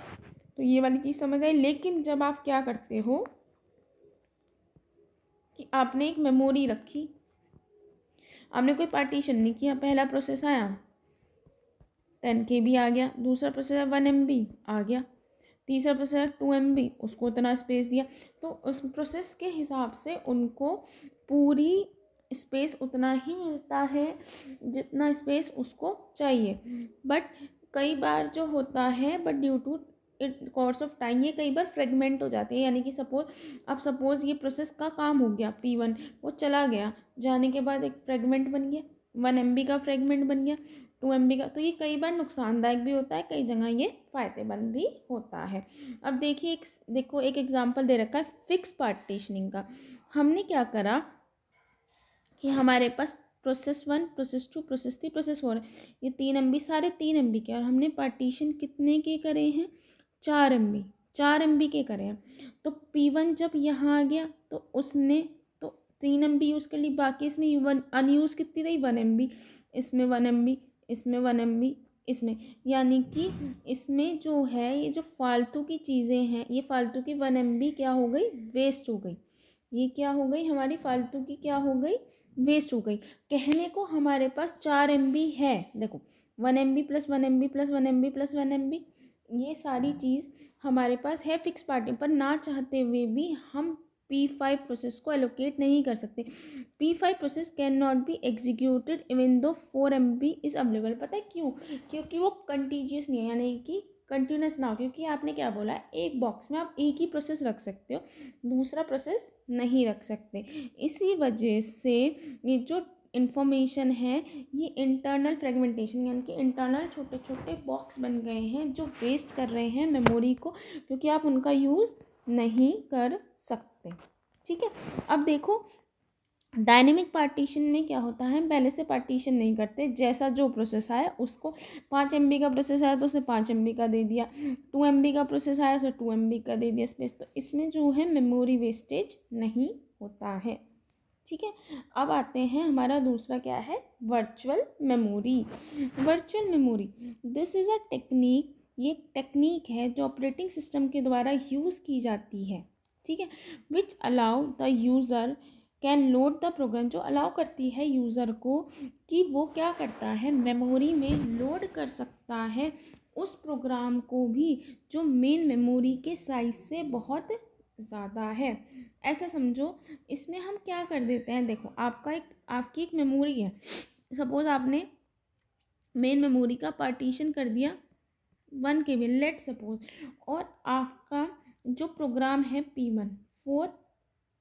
तो ये वाली चीज़ समझ आई लेकिन जब आप क्या करते हो कि आपने एक मेमोरी रखी आपने कोई पार्टीशन नहीं किया पहला प्रोसेस आया टेन के भी आ गया दूसरा प्रोसेसर वन एम बी आ गया तीसरा प्रोसेसर टू एम बी उसको उतना स्पेस दिया तो उस प्रोसेस के हिसाब से उनको पूरी स्पेस उतना ही मिलता है जितना स्पेस उसको चाहिए बट कई बार जो होता है but due to it course of time ये कई बार फ्रेगमेंट हो जाते हैं यानी कि सपोज अब सपोज़ ये प्रोसेस का काम हो गया पी वन वो चला गया जाने के बाद एक फ्रेगमेंट बन गया वन एम बी का फ्रेगमेंट बन गया टू एम का तो ये कई बार नुकसानदायक भी होता है कई जगह ये फ़ायदेमंद भी होता है अब देखिए एक देखो एक एग्ज़ाम्पल दे रखा है फिक्स पार्टीशनिंग का हमने क्या करा कि हमारे पास process one process two process three process four ये तीन एम सारे तीन एम के और हमने पार्टीशन कितने के करे हैं चार एम चार एम के करे हैं तो पी वन जब यहाँ आ गया तो उसने तो तीन एम यूज़ कर ली बाकी इसमें वन अनयूज़ कितनी रही वन एम इसमें वन एम इसमें वन एम बी इसमें यानी कि इसमें जो है ये जो फालतू की चीज़ें हैं ये फालतू की वन एम बी क्या हो गई वेस्ट हो गई ये क्या हो गई हमारी फालतू की क्या हो गई वेस्ट हो गई कहने को हमारे पास चार एम बी है देखो one M B plus one M B plus one M B plus one M B ये सारी चीज़ हमारे पास है फिक्स पार्टी पर ना चाहते हुए भी हम पी फाइव प्रोसेस को एलोकेट नहीं कर सकते P five process can not be executed even though four M B is available पता है क्यों क्योंकि वो कंटीजियस नहीं है यानी कि कंटिन्यूस ना हो क्योंकि आपने क्या बोला एक बॉक्स में आप एक ही प्रोसेस रख सकते हो दूसरा प्रोसेस नहीं रख सकते इसी वजह से ये जो इन्फॉर्मेशन है ये इंटरनल फ्रेगमेंटेशन यानी कि इंटरनल छोटे छोटे बॉक्स बन गए हैं जो वेस्ट कर रहे हैं मेमोरी को क्योंकि आप उनका यूज़ नहीं कर सकते ठीक है अब देखो डायनेमिक पार्टीशन में क्या होता है पहले से पार्टीशन नहीं करते जैसा जो प्रोसेस आया उसको पाँच एम का प्रोसेस आया तो उसे पाँच एम का दे दिया टू एम का प्रोसेस आया उसे टू एम का दे दिया स्पेस तो इसमें जो है मेमोरी वेस्टेज नहीं होता है ठीक है अब आते हैं हमारा दूसरा क्या है virtual memory virtual memory this is a technique ये टेक्निक है जो ऑपरेटिंग सिस्टम के द्वारा यूज़ की जाती है ठीक है which allow the user can load the program जो अलाउ करती है यूज़र को कि वो क्या करता है मेमोरी में लोड कर सकता है उस प्रोग्राम को भी जो मेन मेमोरी के साइज से बहुत ज़्यादा है ऐसा समझो इसमें हम क्या कर देते हैं देखो आपका एक आपकी एक मेमोरी है सपोज़ आपने मेन मेमोरी का पार्टीशन कर दिया वन के वी लेट सपोज और आपका जो प्रोग्राम है P one four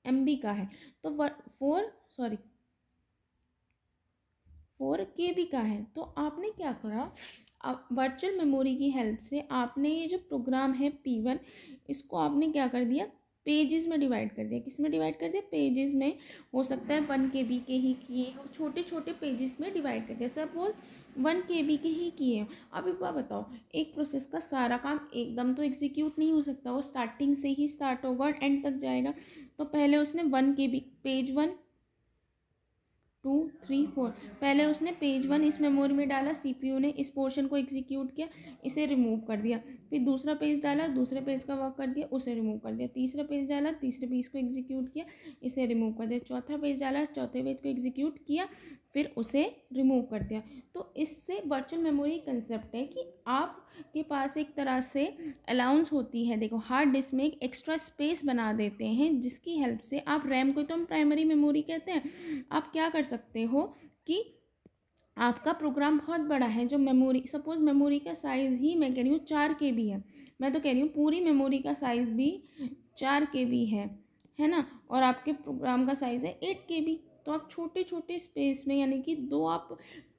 M B का है तो four sorry four K B का है तो आपने क्या करा वर्चुअल मेमोरी की हेल्प से आपने ये जो प्रोग्राम है पी वन इसको आपने क्या कर दिया पेजेस में डिवाइड कर दिया किस में डिवाइड कर दिया पेजेस में हो सकता है वन के बी के ही किए हो छोटे छोटे पेजेस में डिवाइड कर दिया सपोज वन के बी के ही किए हो अब एक बार बताओ एक प्रोसेस का सारा काम एकदम तो एग्जीक्यूट नहीं हो सकता वो स्टार्टिंग से ही स्टार्ट होगा और एंड तक जाएगा तो पहले उसने one K B page one two three four पहले उसने पेज वन इस मेमोरी में डाला सीपीयू ने इस पोर्शन को एग्जीक्यूट किया इसे रिमूव कर दिया फिर दूसरा पेज डाला दूसरे पेज का वर्क कर दिया उसे रिमूव कर दिया तीसरा पेज डाला तीसरे पेज को एग्जीक्यूट किया इसे रिमूव कर दिया चौथा पेज डाला चौथे पेज को एग्जीक्यूट किया फिर उसे रिमूव कर दिया तो इससे वर्चुअल मेमोरी कंसेप्ट है कि आपके पास एक तरह से अलाउंस होती है देखो हार्ड डिस्क में एक एक्स्ट्रा स्पेस बना देते हैं जिसकी हेल्प से आप रैम को तो हम प्राइमरी मेमोरी कहते हैं आप क्या कर सकते हो कि आपका प्रोग्राम बहुत बड़ा है जो मेमोरी सपोज़ मेमोरी का साइज़ ही मैं कह रही हूँ चार के बी है मैं तो कह रही हूँ पूरी मेमोरी का साइज़ भी चार के बी है है ना और आपके प्रोग्राम का साइज़ है एट के बी तो आप छोटे छोटे स्पेस में यानी कि दो आप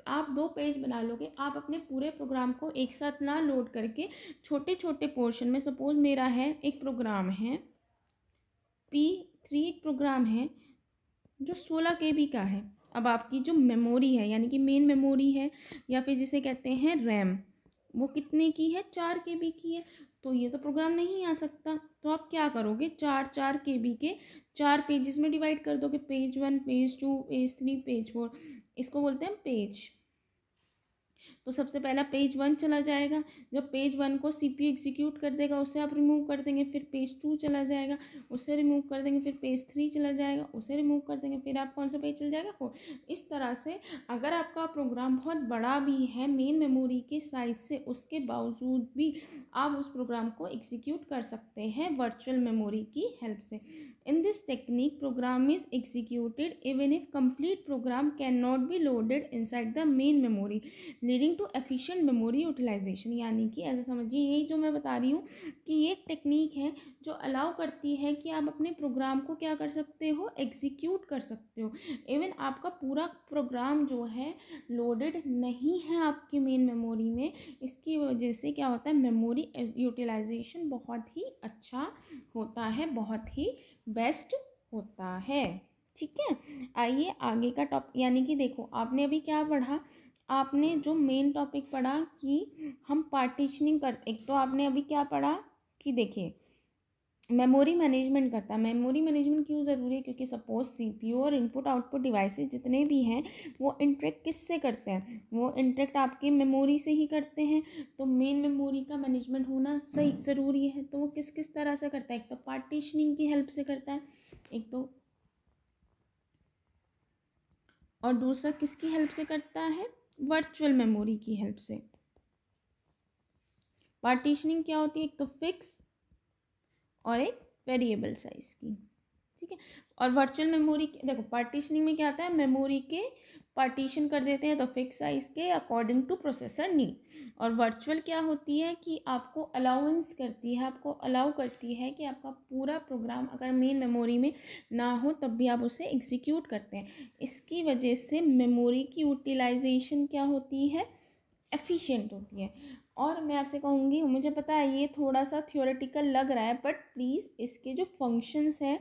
आप दो पेज बना लोगे आप अपने पूरे प्रोग्राम को एक साथ ना लोड करके छोटे छोटे पोर्शन में सपोज मेरा है एक प्रोग्राम है पी थ्री एक प्रोग्राम है जो सोलह के बी का है अब आपकी जो मेमोरी है यानी कि मेन मेमोरी है या फिर जिसे कहते हैं रैम वो कितने की है चार के बी की है तो ये तो प्रोग्राम नहीं आ सकता तो आप क्या करोगे चार चार के बी के चार पेजेस में डिवाइड कर दोगे page one page two page three page four इसको बोलते हैं पेज तो सबसे पहला पेज वन चला जाएगा जब पेज वन को सी पी एग्जीक्यूट कर देगा उसे आप रिमूव कर देंगे फिर पेज टू चला जाएगा उसे रिमूव कर देंगे फिर पेज थ्री चला जाएगा उसे रिमूव कर देंगे फिर आप कौन सा पेज चल जाएगा फोर इस तरह से अगर आपका प्रोग्राम बहुत बड़ा भी है मेन मेमोरी के साइज से उसके बावजूद भी आप उस प्रोग्राम को एग्जीक्यूट कर सकते हैं वर्चुअल मेमोरी की हेल्प से in this technique program is executed even if complete program can not be loaded inside the main memory leading leading to efficient memory utilization यानी कि ऐसा समझिए यही जो मैं बता रही हूँ कि ये एक टेक्निक है जो अलाउ करती है कि आप अपने प्रोग्राम को क्या कर सकते हो एग्जीक्यूट कर सकते हो इवन आपका पूरा प्रोग्राम जो है लोडेड नहीं है आपकी मेन मेमोरी में इसकी वजह से क्या होता है मेमोरी यूटिलाइजेशन बहुत ही अच्छा होता है बहुत ही बेस्ट होता है ठीक है आइए आगे का टॉप यानी कि देखो आपने अभी क्या पढ़ा आपने जो मेन टॉपिक पढ़ा कि हम पार्टीशनिंग कर एक तो आपने अभी क्या पढ़ा कि देखिए मेमोरी मैनेजमेंट करता है मेमोरी मैनेजमेंट क्यों ज़रूरी है क्योंकि सपोज सीपीयू और इनपुट आउटपुट डिवाइसेस जितने भी हैं वो इंट्रैक्ट किससे करते हैं वो इंट्रैक्ट आपके मेमोरी से ही करते हैं तो मेन मेमोरी का मैनेजमेंट होना सही ज़रूरी है तो वो किस किस तरह से करता है एक तो पार्टीशनिंग की हेल्प से करता है एक तो और दूसरा किसकी हेल्प से करता है वर्चुअल मेमोरी की हेल्प से पार्टीशनिंग क्या होती है एक तो फिक्स और एक वेरिएबल साइज की ठीक है और वर्चुअल मेमोरी देखो पार्टीशनिंग में क्या आता है मेमोरी के पार्टीशन कर देते हैं तो फिक्स साइज़ के अकॉर्डिंग टू प्रोसेसर नीड और वर्चुअल क्या होती है कि आपको अलाउंस करती है आपको अलाउ करती है कि आपका पूरा प्रोग्राम अगर मेन मेमोरी में ना हो तब भी आप उसे एग्जीक्यूट करते हैं इसकी वजह से मेमोरी की यूटिलाइजेशन क्या होती है एफिशिएंट होती है और मैं आपसे कहूँगी मुझे पता है ये थोड़ा सा थियोरेटिकल लग रहा है बट प्लीज़ इसके जो फंक्शंस हैं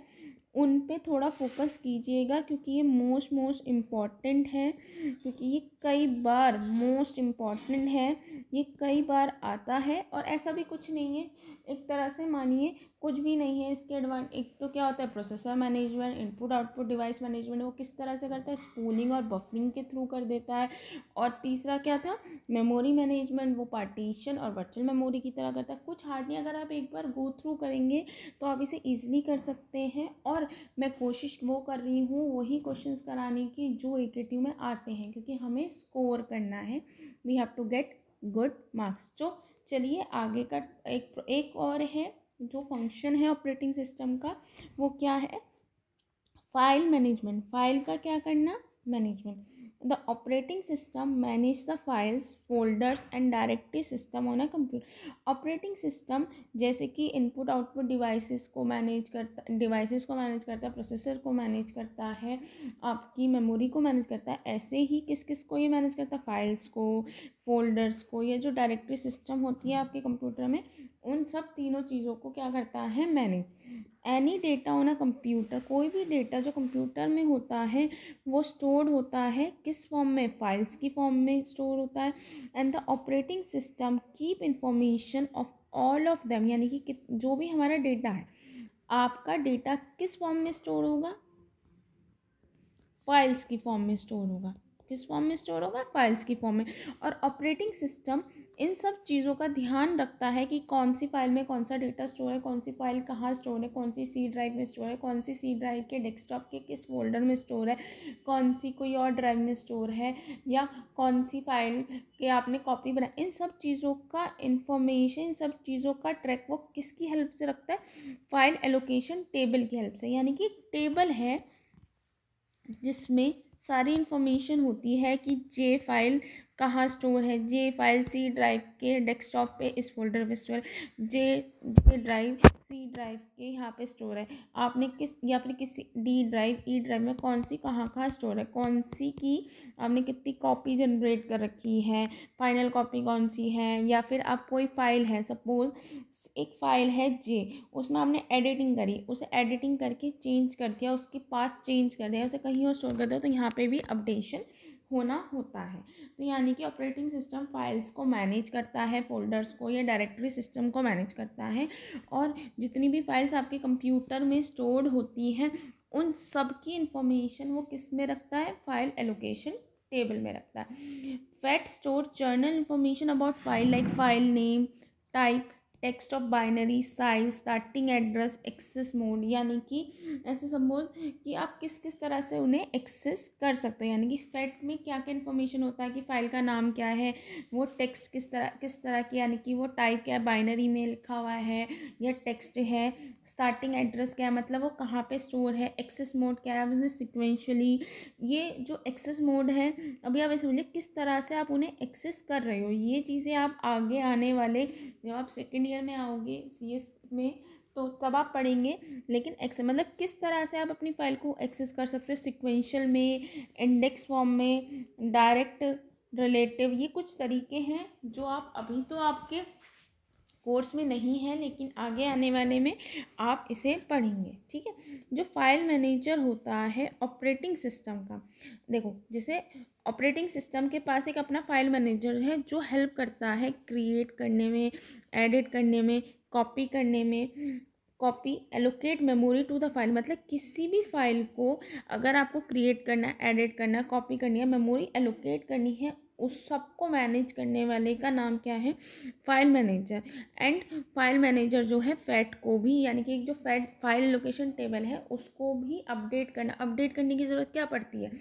उन पे थोड़ा फोकस कीजिएगा क्योंकि ये मोस्ट मोस्ट इम्पॉर्टेंट है क्योंकि ये कई बार मोस्ट इम्पॉर्टेंट है ये कई बार आता है और ऐसा भी कुछ नहीं है एक तरह से मानिए कुछ भी नहीं है इसके एडवान एक तो क्या होता है processor management input output device management वो किस तरह से करता है स्पूलिंग और बफरिंग के थ्रू कर देता है और तीसरा क्या था मेमोरी मैनेजमेंट वो पार्टीशन और वर्चुअल मेमोरी की तरह करता है कुछ हार्ड नहीं अगर आप एक बार गो थ्रू करेंगे तो आप इसे ईजिली कर सकते हैं और मैं कोशिश वो कर रही हूँ वही क्वेश्चन कराने की जो ए में आते हैं क्योंकि हमें स्कोर करना है we have to get good marks तो चलिए आगे का एक एक और है जो फंक्शन है ऑपरेटिंग सिस्टम का वो क्या है फाइल मैनेजमेंट फाइल का क्या करना management the operating system manage the files folders and directory system on a computer operating system जैसे कि input output devices को manage करता devices को manage करता है processor को manage करता है आपकी memory को manage करता है ऐसे ही किस किस को ये manage करता है files को folders को या जो directory system होती है आपके computer में उन सब तीनों चीज़ों को क्या करता है manage any data on a computer कोई भी डेटा जो कंप्यूटर में होता है वो स्टोर्ड होता है किस फॉर्म में फाइल्स की फॉर्म में स्टोर होता है and the operating system keep information of all of them यानी कि जो भी हमारा डेटा है आपका डेटा किस फॉर्म में स्टोर होगा फाइल्स की फॉर्म में स्टोर होगा किस फॉर्म में स्टोर होगा फाइल्स की फॉर्म में और ऑपरेटिंग सिस्टम इन सब चीज़ों का ध्यान रखता है कि कौन सी फाइल में कौन सा डेटा स्टोर है कौन सी फाइल कहाँ स्टोर है कौन सी सी ड्राइव में स्टोर है कौन सी सी ड्राइव के डेस्कटॉप के किस फोल्डर में स्टोर है कौन सी कोई और ड्राइव में स्टोर है या कौन सी फाइल के आपने कॉपी बनाई इन सब चीज़ों का इन्फॉर्मेशन इन सब चीज़ों का ट्रैक वो किसकी हेल्प से रखता है फाइल एलोकेशन टेबल की हेल्प से यानी कि टेबल है जिसमें सारी इन्फॉर्मेशन होती है कि जे फाइल कहाँ स्टोर है जे फाइल सी ड्राइव के डेस्कटॉप पे इस फोल्डर में store J J drive C drive के यहाँ पे स्टोर है आपने किस या फिर किसी डी ड्राइव ई ड्राइव में कौन सी कहाँ कहाँ स्टोर है कौन सी की आपने कितनी कॉपी जनरेट कर रखी है फाइनल कॉपी कौन सी है या फिर आप कोई फाइल है सपोज़ एक फ़ाइल है जे उसमें आपने एडिटिंग करी उसे एडिटिंग करके चेंज कर दिया उसके पास चेंज कर दिया उसे कहीं और स्टोर कर दिया तो यहाँ पर भी अपडेशन होना होता है तो यानी कि ऑपरेटिंग सिस्टम फाइल्स को मैनेज करता है फोल्डर्स को या डायरेक्टरी सिस्टम को मैनेज करता है और जितनी भी फाइल्स आपके कंप्यूटर में स्टोर्ड होती हैं उन सब की इंफॉर्मेशन वो किस में रखता है फाइल एलोकेशन टेबल में रखता है FAT store general information about file like file name type text of binary size starting address access mode यानी कि ऐसे सपोज कि आप किस किस तरह से उन्हें एक्सेस कर सकते हो यानी कि फैट में क्या क्या इन्फॉर्मेशन होता है कि फ़ाइल का नाम क्या है वो टेक्स्ट किस तरह किस तरह की यानी कि वो टाइप क्या है बाइनरी में लिखा हुआ है या टेक्स्ट है स्टार्टिंग एड्रेस क्या है मतलब वो कहाँ पर स्टोर है एक्सेस मोड क्या है उसमें सिक्वेंशली ये जो एक्सेस मोड है अभी आप ऐसे बोलिए किस तरह से आप उन्हें एक्सेस कर रहे हो ये चीज़ें आप आगे आने वाले जब आप सेकेंड क्लियर में आओगे सी में तो तब आप पढ़ेंगे लेकिन एक्स मतलब किस तरह से आप अपनी फाइल को एक्सेस कर सकते हो सिक्वेंशल में इंडेक्स फॉर्म में डायरेक्ट रिलेटिव ये कुछ तरीके हैं जो आप अभी तो आपके कोर्स में नहीं है लेकिन आगे आने वाले में आप इसे पढ़ेंगे ठीक है जो फाइल मैनेजर होता है ऑपरेटिंग सिस्टम का देखो जैसे ऑपरेटिंग सिस्टम के पास एक अपना फाइल मैनेजर है जो हेल्प करता है क्रिएट करने में एडिट करने में कॉपी करने में copy allocate memory to the file मतलब किसी भी फाइल को अगर आपको क्रिएट करना है एडिट करना है कॉपी करनी है मेमोरी एलोकेट करनी है उस सबको मैनेज करने वाले का नाम क्या है file manager and file manager जो है फैट को भी यानी कि जो फैट फाइल लोकेशन टेबल है उसको भी अपडेट करना अपडेट करने की ज़रूरत क्या पड़ती है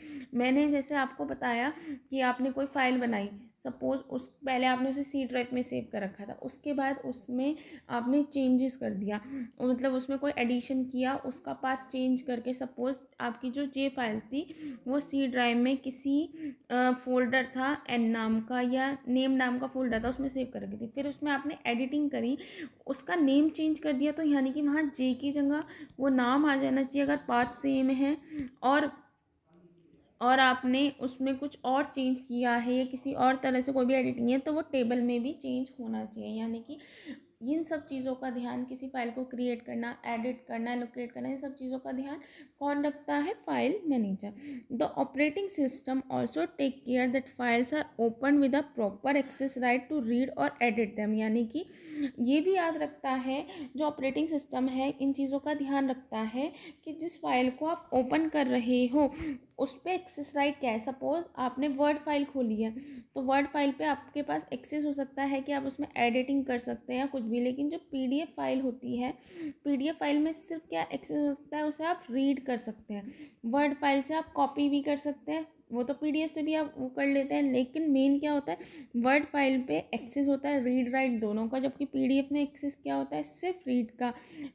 मैंने जैसे आपको बताया कि आपने कोई फ़ाइल बनाई सपोज़ उस पहले आपने उसे सी ड्राइव में सेव कर रखा था उसके बाद उसमें आपने चेंजेस कर दिया मतलब उसमें कोई एडिशन किया उसका पाथ चेंज करके सपोज़ आपकी जो जे फाइल थी वो सी ड्राइव में किसी फोल्डर था एन नाम का या नेम नाम का फोल्डर था उसमें सेव कर रखी थी फिर उसमें आपने एडिटिंग करी उसका नेम चेंज कर दिया तो यानी कि वहाँ जे की जगह वो नाम आ जाना चाहिए अगर पाथ सेम है और और आपने उसमें कुछ और चेंज किया है या किसी और तरह से कोई भी एडिटिंग है तो वो टेबल में भी चेंज होना चाहिए यानी कि इन सब चीज़ों का ध्यान किसी फाइल को क्रिएट करना एडिट करना लोकेट करना इन सब चीज़ों का ध्यान कौन रखता है file manager the operating system also take care that files are open with a proper access right to read और एडिट दैम यानी कि ये भी याद रखता है जो ऑपरेटिंग सिस्टम है इन चीज़ों का ध्यान रखता है कि जिस फाइल को आप ओपन कर रहे हो उस पर एक्सेस राइट क्या है सपोज़ आपने वर्ड फाइल खोली है तो वर्ड फाइल पे आपके पास एक्सेस हो सकता है कि आप उसमें एडिटिंग कर सकते हैं या कुछ भी लेकिन जो पीडीएफ फाइल होती है पीडीएफ फाइल में सिर्फ क्या एक्सेस हो सकता है उसे आप रीड कर सकते हैं वर्ड फाइल से आप कॉपी भी कर सकते हैं वो तो पी से भी आप वो कर लेते हैं लेकिन मेन क्या होता है वर्ड फाइल पे एक्सेस होता है रीड राइट दोनों का जबकि पी में एक्सेस क्या होता है सिर्फ रीड का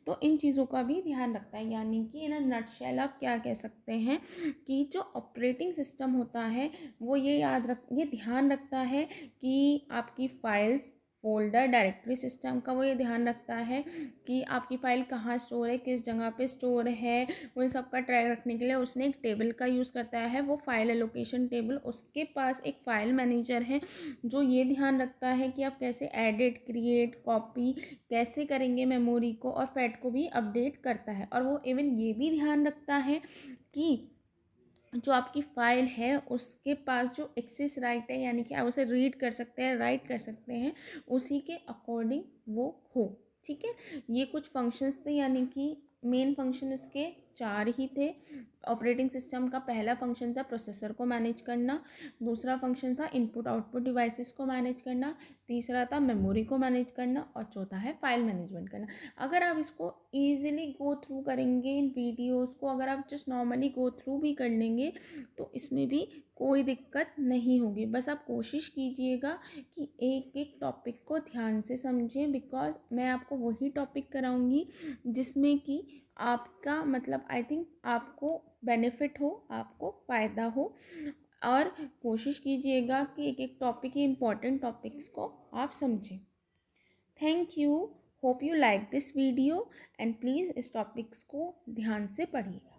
तो इन चीज़ों का भी ध्यान रखता है यानी कि इन नटशैल आप क्या कह सकते हैं कि जो ऑपरेटिंग सिस्टम होता है वो ये याद रख ये ध्यान रखता है कि आपकी फाइल्स फोल्डर डायरेक्टरी सिस्टम का वो ये ध्यान रखता है कि आपकी फ़ाइल कहाँ स्टोर है किस जगह पे स्टोर है उन सब का ट्रैक रखने के लिए उसने एक टेबल का यूज़ करता है वो फाइल एलोकेशन टेबल उसके पास एक फ़ाइल मैनेजर है जो ये ध्यान रखता है कि आप कैसे एडिट क्रिएट कॉपी कैसे करेंगे मेमोरी को और फैट को भी अपडेट करता है और वो इवन ये भी ध्यान रखता है कि जो आपकी फ़ाइल है उसके पास जो एक्सेस राइट है यानी कि आप उसे रीड कर सकते हैं राइट कर सकते हैं उसी के अकॉर्डिंग वो हो ठीक है ये कुछ फंक्शंस थे यानी कि मेन फंक्शन इसके चार ही थे ऑपरेटिंग सिस्टम का पहला फंक्शन था प्रोसेसर को मैनेज करना दूसरा फंक्शन था इनपुट आउटपुट डिवाइसेस को मैनेज करना तीसरा था मेमोरी को मैनेज करना और चौथा है फाइल मैनेजमेंट करना अगर आप इसको ईजिली गो थ्रू करेंगे इन वीडियोस को अगर आप जस्ट नॉर्मली गो थ्रू भी कर लेंगे तो इसमें भी कोई दिक्कत नहीं होगी बस आप कोशिश कीजिएगा कि एक एक टॉपिक को ध्यान से समझें बिकॉज मैं आपको वही टॉपिक कराऊंगी जिसमें कि आपका मतलब आई थिंक आपको बेनिफिट हो आपको फ़ायदा हो और कोशिश कीजिएगा कि एक एक टॉपिक के इम्पॉर्टेंट टॉपिक्स को आप समझें thank you hope you like this video and please इस टॉपिक्स को ध्यान से पढ़िएगा